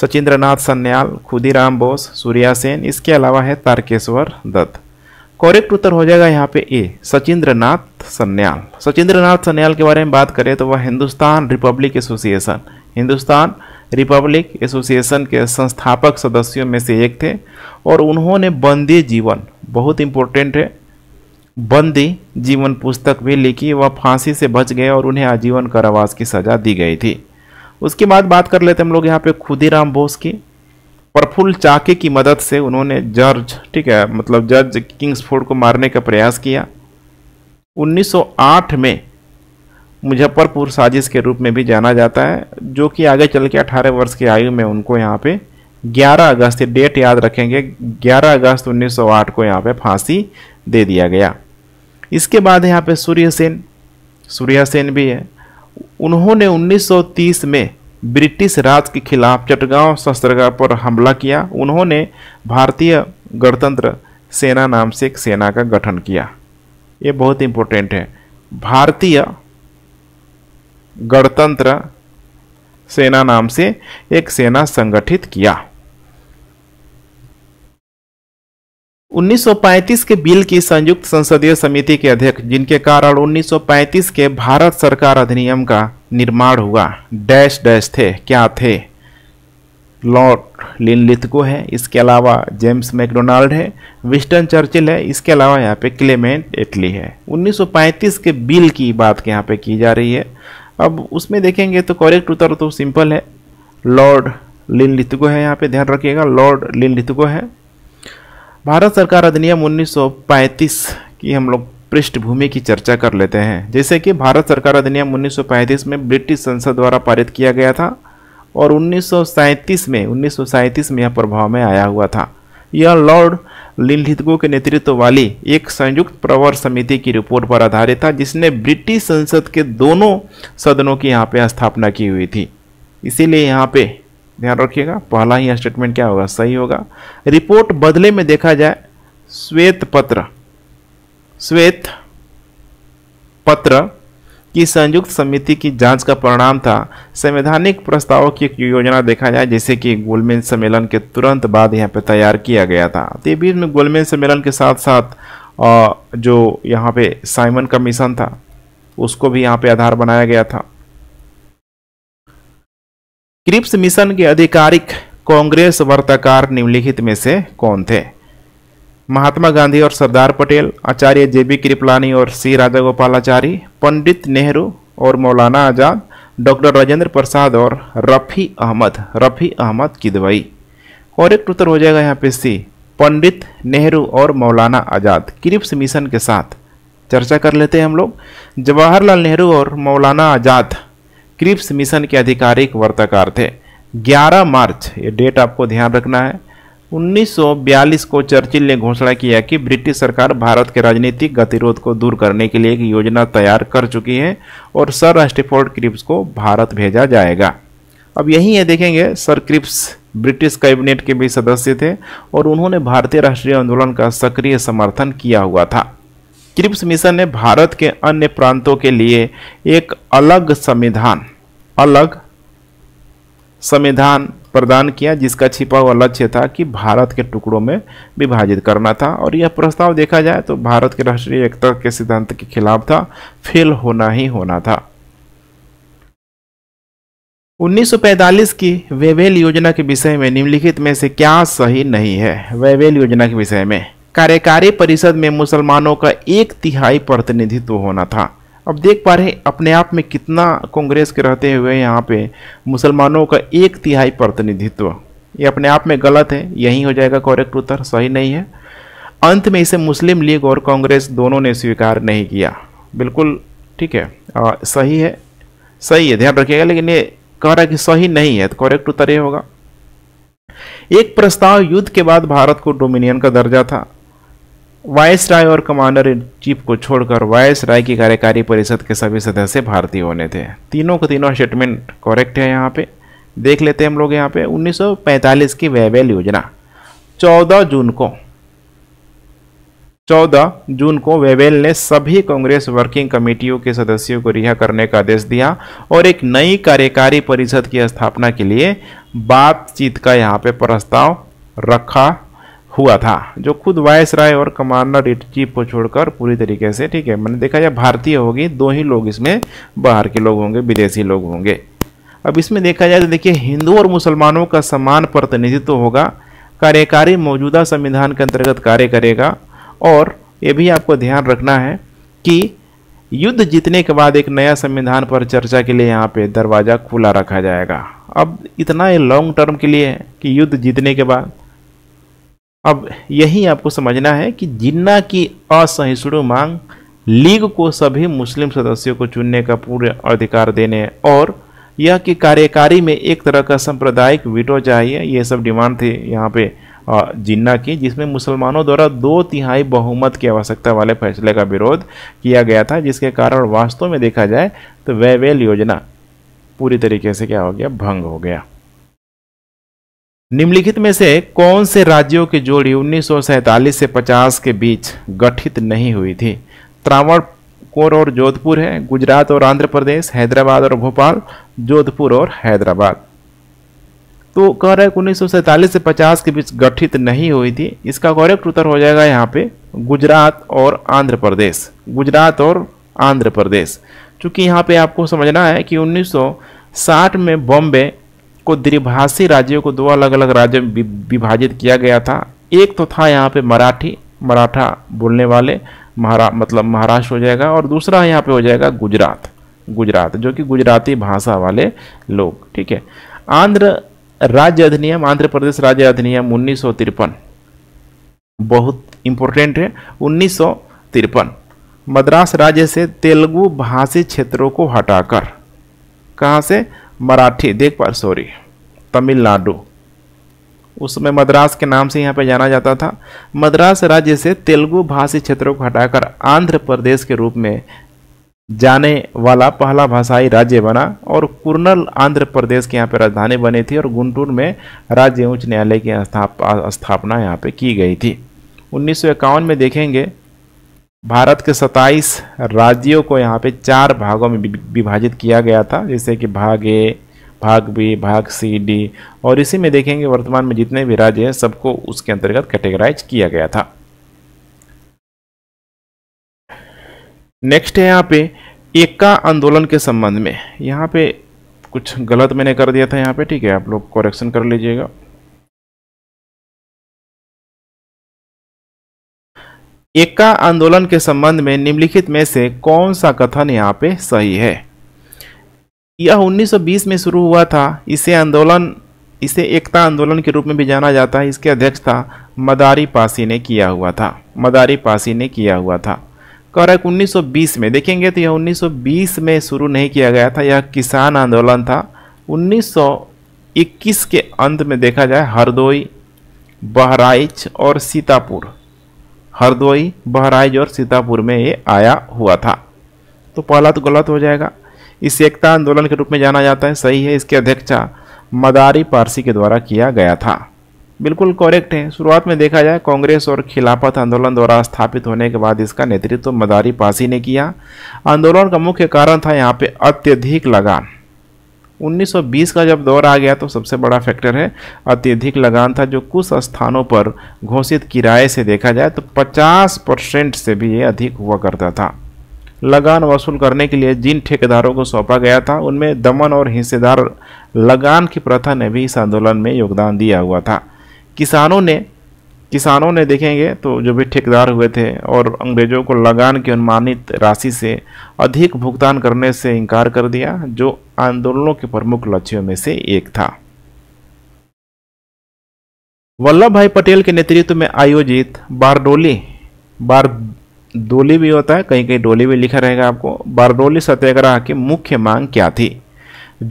सचिंद्र नाथ सन्याल खुदीराम बोस सूर्या सेन इसके अलावा है तारकेश्वर दत्त करेक्ट उत्तर हो जाएगा यहाँ पे ए सचिंद्र नाथ सन्याल सचिंद्र नाथ सन्याल के बारे में बात करें तो वह Hindustan republic association Hindustan republic association के संस्थापक सदस्यों में से एक थे और उन्होंने बंदी जीवन बहुत इम्पोर्टेंट है बंदी जीवन पुस्तक भी लिखी वह फांसी से बच गए और उन्हें आजीवन कारावास की सज़ा दी गई थी उसके बाद बात कर लेते हम लोग यहाँ पे खुदीराम बोस की प्रफुल्ल चाके की मदद से उन्होंने जर्ज ठीक है मतलब जज किंग्सफोर्ड को मारने का प्रयास किया 1908 में मुजफ्फरपुर साजिश के रूप में भी जाना जाता है जो कि आगे चल के अठारह वर्ष की आयु में उनको यहाँ पे 11 अगस्त डेट याद रखेंगे 11 अगस्त 1908 को यहाँ पे फांसी दे दिया गया इसके बाद यहाँ पे सूर्य सेन सूर्य सेन भी है उन्होंने 1930 में ब्रिटिश राज के खिलाफ चटगांव शस्त्रगा पर हमला किया उन्होंने भारतीय गणतंत्र सेना नाम से एक सेना का गठन किया ये बहुत इम्पोर्टेंट है भारतीय गणतंत्र सेना नाम से एक सेना संगठित किया 1935 के बिल की संयुक्त संसदीय समिति के अध्यक्ष जिनके कारण 1935 के भारत सरकार अधिनियम का निर्माण हुआ डैश डैश थे क्या थे लॉर्ड लिनलिथको है इसके अलावा जेम्स मैकडोनाल्ड है विस्टन चर्चिल है इसके अलावा यहाँ पे क्लेमेंट एटली है 1935 के बिल की बात यहाँ पे की जा रही है अब उसमें देखेंगे तो करेक्ट उत्तर तो सिंपल है लॉर्ड लिन लिथुगो है यहाँ पे ध्यान रखिएगा लॉर्ड लिन लिथुगो है भारत सरकार अधिनियम 1935 की हम लोग पृष्ठभूमि की चर्चा कर लेते हैं जैसे कि भारत सरकार अधिनियम 1935 में ब्रिटिश संसद द्वारा पारित किया गया था और उन्नीस में उन्नीस में यह प्रभाव में आया हुआ था यह लॉर्ड लिनलिथगो के नेतृत्व वाली एक संयुक्त प्रवर समिति की रिपोर्ट पर आधारित था जिसने ब्रिटिश संसद के दोनों सदनों की यहाँ पे स्थापना की हुई थी इसीलिए यहाँ पे ध्यान रखिएगा पहला ही स्टेटमेंट क्या होगा सही होगा रिपोर्ट बदले में देखा जाए श्वेत पत्र श्वेत पत्र कि संयुक्त समिति की जांच का परिणाम था संवैधानिक प्रस्तावों की एक योजना देखा जाए जैसे कि गोलमेन सम्मेलन के तुरंत बाद यहाँ पर तैयार किया गया था तो बीच में गोलमेन सम्मेलन के साथ साथ जो यहाँ पे साइमन कमीशन था उसको भी यहाँ पे आधार बनाया गया था क्रिप्स मिशन के आधिकारिक कांग्रेस वार्ताकार निम्नलिखित में से कौन थे महात्मा गांधी और सरदार पटेल आचार्य जे बी कृपलानी और सी राजागोपालाचारी पंडित नेहरू और मौलाना आज़ाद डॉक्टर राजेंद्र प्रसाद और रफ़ी अहमद रफ़ी अहमद किदवई एक उत्तर हो जाएगा यहाँ पे सी पंडित नेहरू और मौलाना आज़ाद क्रिप्स मिशन के साथ चर्चा कर लेते हैं हम लोग जवाहरलाल नेहरू और मौलाना आज़ाद क्रिप्स मिशन के आधिकारिक वर्ताकार थे 11 मार्च ये डेट आपको ध्यान रखना है 1942 को चर्चिल ने घोषणा किया कि ब्रिटिश सरकार भारत के राजनीतिक गतिरोध को दूर करने के लिए एक योजना तैयार कर चुकी है और सर रस्टिफोर्ड क्रिप्स को भारत भेजा जाएगा अब यही है देखेंगे सर क्रिप्स ब्रिटिश कैबिनेट के भी सदस्य थे और उन्होंने भारतीय राष्ट्रीय आंदोलन का सक्रिय समर्थन किया हुआ था क्रिप्स मिशन ने भारत के अन्य प्रांतों के लिए एक अलग संविधान अलग संविधान प्रदान किया जिसका छिपा हुआ लक्ष्य था कि भारत के टुकड़ों में विभाजित करना था और यह प्रस्ताव देखा जाए तो भारत के राष्ट्रीय एकता के सिद्धांत के खिलाफ था फेल होना ही होना था 1945 की वेवेल योजना के विषय में निम्नलिखित में से क्या सही नहीं है वेवेल योजना के विषय में कार्यकारी परिषद में मुसलमानों का एक तिहाई प्रतिनिधित्व होना था अब देख पा रहे हैं अपने आप में कितना कांग्रेस के रहते हुए यहाँ पे मुसलमानों का एक तिहाई प्रतिनिधित्व ये अपने आप में गलत है यही हो जाएगा कॉरेक्ट उत्तर सही नहीं है अंत में इसे मुस्लिम लीग और कांग्रेस दोनों ने स्वीकार नहीं किया बिल्कुल ठीक है आ, सही है सही है ध्यान रखिएगा लेकिन ये कह रहा है कि सही नहीं है तो कॉरेक्ट उत्तर ये होगा एक प्रस्ताव युद्ध के बाद भारत को डोमिनियन का दर्जा था वायस राय और कमांडर इन चीफ को छोड़कर वायस राय की कार्यकारी परिषद के सभी सदस्य भारतीय होने थे तीनों के तीनों स्टेटमेंट करेक्ट है यहाँ पे देख लेते हैं हम लोग यहाँ पे 1945 की वेवेल योजना 14 जून को 14 जून को वेवेल ने सभी कांग्रेस वर्किंग कमेटियों के सदस्यों को रिहा करने का आदेश दिया और एक नई कार्यकारी परिषद की स्थापना के लिए बातचीत का यहाँ पे प्रस्ताव रखा हुआ था जो खुद वायस राय और कमांडर इन चीफ को छोड़कर पूरी तरीके से ठीक है मैंने देखा जाए भारतीय होगी दो ही लोग इसमें बाहर के लोग होंगे विदेशी लोग होंगे अब इसमें देखा जाए तो देखिए हिंदू और मुसलमानों का समान प्रतिनिधित्व होगा कार्यकारी मौजूदा संविधान के अंतर्गत कार्य करेगा और ये भी आपको ध्यान रखना है कि युद्ध जीतने के बाद एक नया संविधान पर चर्चा के लिए यहाँ पे दरवाज़ा खुला रखा जाएगा अब इतना ये लॉन्ग टर्म के लिए है कि युद्ध जीतने के बाद अब यही आपको समझना है कि जिन्ना की असहिष्णु मांग लीग को सभी मुस्लिम सदस्यों को चुनने का पूरे अधिकार देने और यह कि कार्यकारी में एक तरह का सांप्रदायिक वीटो चाहिए ये सब डिमांड थी यहाँ पे जिन्ना की जिसमें मुसलमानों द्वारा दो तिहाई बहुमत की आवश्यकता वाले फैसले का विरोध किया गया था जिसके कारण वास्तव में देखा जाए तो वैवेल योजना पूरी तरीके से क्या हो गया भंग हो गया निम्नलिखित में से कौन से राज्यों की जोड़ी उन्नीस से 50 के बीच गठित नहीं हुई थी त्रावणकोर और जोधपुर है गुजरात और आंध्र प्रदेश हैदराबाद और भोपाल जोधपुर और हैदराबाद तो कह रहे उन्नीस से 50 के बीच गठित नहीं हुई थी इसका करेक्ट उत्तर हो जाएगा यहाँ पे गुजरात और आंध्र प्रदेश गुजरात और आंध्र प्रदेश चूँकि यहाँ पे आपको समझना है कि 1960 में बॉम्बे को द्विभाषी राज्यों को दो अलग अलग राज्यों में विभाजित किया गया था एक तो था यहाँ पे मराठी मराठा बोलने वाले महारा मतलब महाराष्ट्र हो जाएगा और दूसरा यहाँ पे हो जाएगा गुजरात गुजरात जो कि गुजराती भाषा वाले लोग ठीक है आंध्र राज्य अधिनियम आंध्र प्रदेश राज्य अधिनियम उन्नीस बहुत इंपॉर्टेंट है उन्नीस मद्रास राज्य से तेलुगु भाषी क्षेत्रों को हटाकर कहाँ से मराठी देख पा सॉरी तमिलनाडु उस समय मद्रास के नाम से यहाँ पे जाना जाता था मद्रास राज्य से तेलुगु भाषी क्षेत्रों को हटाकर आंध्र प्रदेश के रूप में जाने वाला पहला भाषाई राज्य बना और कुरनल आंध्र प्रदेश की यहाँ पे राजधानी बनी थी और गुंटूर में राज्य उच्च न्यायालय की स्थापना यहाँ पे की गई थी उन्नीस में देखेंगे भारत के 27 राज्यों को यहाँ पे चार भागों में विभाजित किया गया था जैसे कि भाग ए भाग बी भाग सी डी और इसी में देखेंगे वर्तमान में जितने भी राज्य हैं सबको उसके अंतर्गत कैटेगराइज किया गया था नेक्स्ट है यहाँ पे एका आंदोलन के संबंध में यहाँ पे कुछ गलत मैंने कर दिया था यहाँ पे ठीक है आप लोग कॉरेक्शन कर लीजिएगा एक्का आंदोलन के संबंध में निम्नलिखित में से कौन सा कथन यहाँ पे सही है यह 1920 में शुरू हुआ था इसे आंदोलन इसे एकता आंदोलन के रूप में भी जाना जाता है इसके अध्यक्ष था मदारी पासी ने किया हुआ था मदारी पासी ने किया हुआ था कारक 1920 में देखेंगे तो यह 1920 में शुरू नहीं किया गया था यह किसान आंदोलन था 1921 के अंत में देखा जाए हरदोई बहराइच और सीतापुर हरदोई बहराइज और सीतापुर में ये आया हुआ था तो पहला तो गलत हो जाएगा इसे एकता आंदोलन के रूप में जाना जाता है सही है इसकी अध्यक्षता मदारी पारसी के द्वारा किया गया था बिल्कुल करेक्ट है शुरुआत में देखा जाए कांग्रेस और खिलाफत आंदोलन द्वारा स्थापित होने के बाद इसका नेतृत्व तो मदारी पासी ने किया आंदोलन का मुख्य कारण था यहाँ पे अत्यधिक लगान 1920 का जब दौर आ गया तो सबसे बड़ा फैक्टर है अत्यधिक लगान था जो कुछ स्थानों पर घोषित किराए से देखा जाए तो 50 परसेंट से भी ये अधिक हुआ करता था लगान वसूल करने के लिए जिन ठेकेदारों को सौंपा गया था उनमें दमन और हिस्सेदार लगान की प्रथा ने भी इस आंदोलन में योगदान दिया हुआ था किसानों ने किसानों ने देखेंगे तो जो भी ठेकेदार हुए थे और अंग्रेजों को लगान की अनुमानित राशि से अधिक भुगतान करने से इनकार कर दिया जो आंदोलनों के प्रमुख लक्ष्यों में से एक था वल्लभ भाई पटेल के नेतृत्व में आयोजित बारडोली बारडोली भी होता है कहीं कहीं डोली भी लिखा रहेगा आपको बारडोली सत्याग्रह की मुख्य मांग क्या थी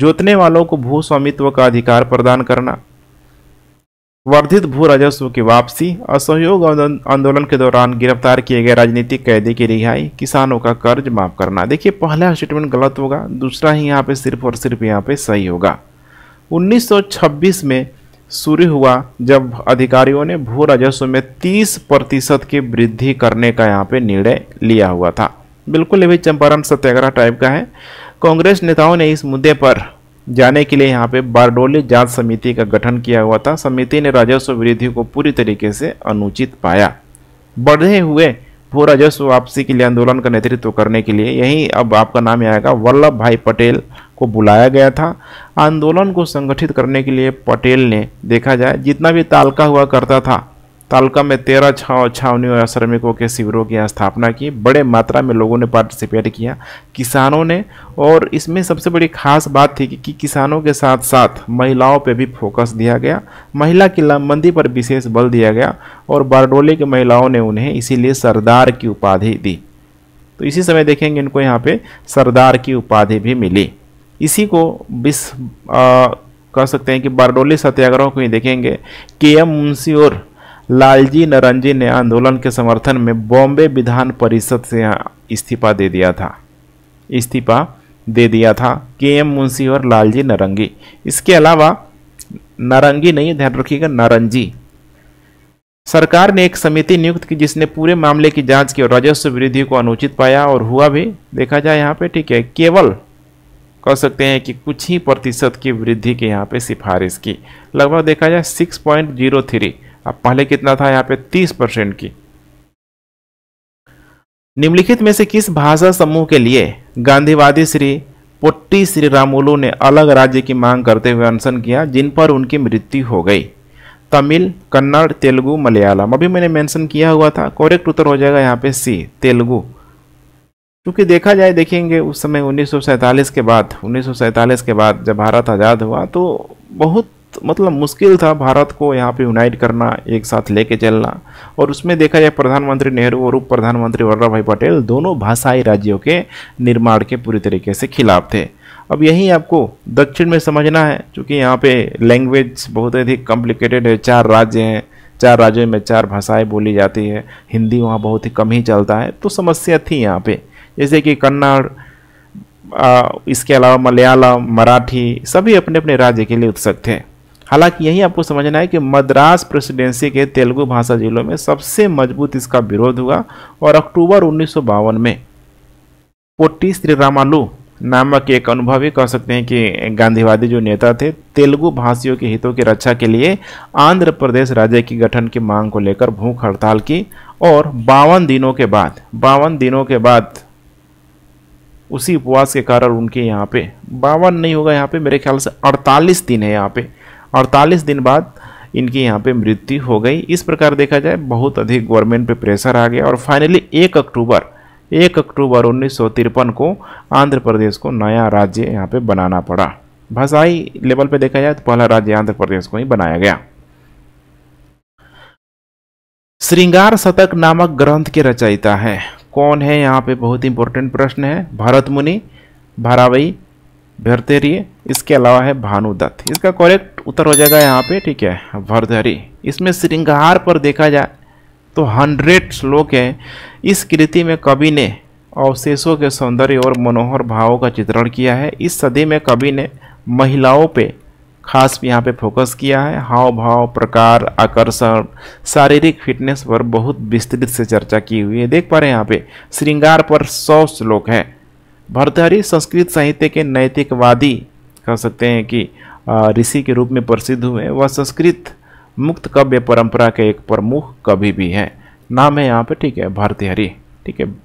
जोतने वालों को भू स्वामित्व का अधिकार प्रदान करना वर्धित भू राजस्व की वापसी असहयोग आंदोलन के दौरान गिरफ्तार किए गए राजनीतिक कैदी की रिहाई किसानों का कर्ज माफ करना देखिए पहला स्टेटमेंट गलत होगा दूसरा ही यहाँ पे सिर्फ और सिर्फ यहाँ पे सही होगा 1926 में शुरू हुआ जब अधिकारियों ने भू राजस्व में 30 प्रतिशत की वृद्धि करने का यहाँ पे निर्णय लिया हुआ था बिल्कुल ये भी चंपारण सत्याग्रह टाइप का है कांग्रेस नेताओं ने इस मुद्दे पर जाने के लिए यहाँ पे बारडोली जांच समिति का गठन किया हुआ था समिति ने राजस्व वृद्धि को पूरी तरीके से अनुचित पाया बढ़े हुए भू राजस्व वापसी के लिए आंदोलन का नेतृत्व करने के लिए यही अब आपका नाम आएगा वल्लभ भाई पटेल को बुलाया गया था आंदोलन को संगठित करने के लिए पटेल ने देखा जाए जितना भी तालका हुआ करता था तालका में तेरह छाव छावनी और श्रमिकों के शिविरों की स्थापना की बड़े मात्रा में लोगों ने पार्टिसिपेट किया किसानों ने और इसमें सबसे बड़ी खास बात थी कि, कि किसानों के साथ साथ महिलाओं पर भी फोकस दिया गया महिला की मंदी पर विशेष बल दिया गया और बारडोली की महिलाओं ने उन्हें इसीलिए सरदार की उपाधि दी तो इसी समय देखेंगे इनको यहाँ पर सरदार की उपाधि भी मिली इसी को विश्व कह सकते हैं कि बारडोली सत्याग्रह को ही देखेंगे के एम मुंशी और लालजी नरंजी ने आंदोलन के समर्थन में बॉम्बे विधान परिषद से इस्तीफा दे दिया था इस्तीफा दे दिया था के एम मुंशी और लालजी नरंगी इसके अलावा नारंगी नहीं ध्यान रखिएगा नारंजी सरकार ने एक समिति नियुक्त की जिसने पूरे मामले की जांच की और राजस्व वृद्धि को अनुचित पाया और हुआ भी देखा जाए यहाँ पे ठीक है केवल कह सकते हैं कि कुछ ही प्रतिशत की वृद्धि की यहाँ पे सिफारिश की लगभग देखा जाए सिक्स पॉइंट जीरो थ्री अब पहले कितना था यहाँ पे 30 परसेंट की निम्नलिखित में से किस भाषा समूह के लिए गांधीवादी श्री पोट्टी श्री रामुलू ने अलग राज्य की मांग करते हुए अनशन किया जिन पर उनकी मृत्यु हो गई तमिल कन्नड़ तेलुगु मलयालम अभी मैंने मेंशन किया हुआ था कोरेक्ट उत्तर हो जाएगा यहाँ पे सी तेलुगु क्योंकि देखा जाए देखेंगे उस समय 1947 के बाद 1947 के बाद जब भारत आज़ाद हुआ तो बहुत तो मतलब मुश्किल था भारत को यहाँ पे यूनाइट करना एक साथ लेके चलना और उसमें देखा जाए प्रधानमंत्री नेहरू और उप प्रधानमंत्री वल्लभ भाई पटेल दोनों भाषाई राज्यों के निर्माण के पूरी तरीके से खिलाफ थे अब यही आपको दक्षिण में समझना है क्योंकि यहाँ पे लैंग्वेज बहुत अधिक कॉम्प्लिकेटेड है चार राज्य हैं चार राज्यों में चार भाषाएं बोली जाती है हिंदी वहाँ बहुत ही कम ही चलता है तो समस्या थी यहाँ पे जैसे कि कन्नड़ इसके अलावा मलयालम मराठी सभी अपने अपने राज्य के लिए उत्सुक थे हालांकि यही आपको समझना है कि मद्रास प्रेसिडेंसी के तेलुगु भाषा जिलों में सबसे मजबूत इसका विरोध हुआ और अक्टूबर उन्नीस में पोटी श्री रामालू नामक एक अनुभवी कह सकते हैं कि गांधीवादी जो नेता थे तेलुगु भाषियों के हितों की रक्षा के लिए आंध्र प्रदेश राज्य के गठन की मांग को लेकर भूख हड़ताल की और बावन दिनों के बाद बावन दिनों के बाद उसी उपवास के कारण उनके यहाँ पे बावन नहीं होगा यहाँ पे मेरे ख्याल से अड़तालीस दिन है यहाँ पे अड़तालीस दिन बाद इनकी यहाँ पे मृत्यु हो गई इस प्रकार देखा जाए बहुत अधिक गवर्नमेंट पे प्रेशर आ गया और फाइनली एक अक्टूबर एक अक्टूबर उन्नीस को आंध्र प्रदेश को नया राज्य यहाँ पे बनाना पड़ा भाषाई लेवल पे देखा जाए तो पहला राज्य आंध्र प्रदेश को ही बनाया गया श्रृंगार शतक नामक ग्रंथ के रचयिता है कौन है यहाँ पे बहुत इंपॉर्टेंट प्रश्न है भरत मुनि भारावई रहिए इसके अलावा है भानुदत्त इसका करेक्ट उत्तर हो जाएगा यहाँ पे ठीक है भरधरी इसमें श्रृंगार पर देखा जाए तो हंड्रेड श्लोक हैं इस कृति में कवि ने अवशेषों के सौंदर्य और मनोहर भावों का चित्रण किया है इस सदी में कवि ने महिलाओं पे खास यहाँ पे फोकस किया है हाव भाव प्रकार आकर्षण शारीरिक फिटनेस पर बहुत विस्तृत से चर्चा की हुई है देख पा रहे हैं यहाँ पे श्रृंगार पर सौ श्लोक हैं भरतहरी संस्कृत साहित्य के नैतिकवादी कह सकते हैं कि ऋषि के रूप में प्रसिद्ध हुए वह संस्कृत मुक्त कव्य परंपरा के एक प्रमुख कवि भी हैं नाम है यहाँ पे ठीक है भरतहरी ठीक है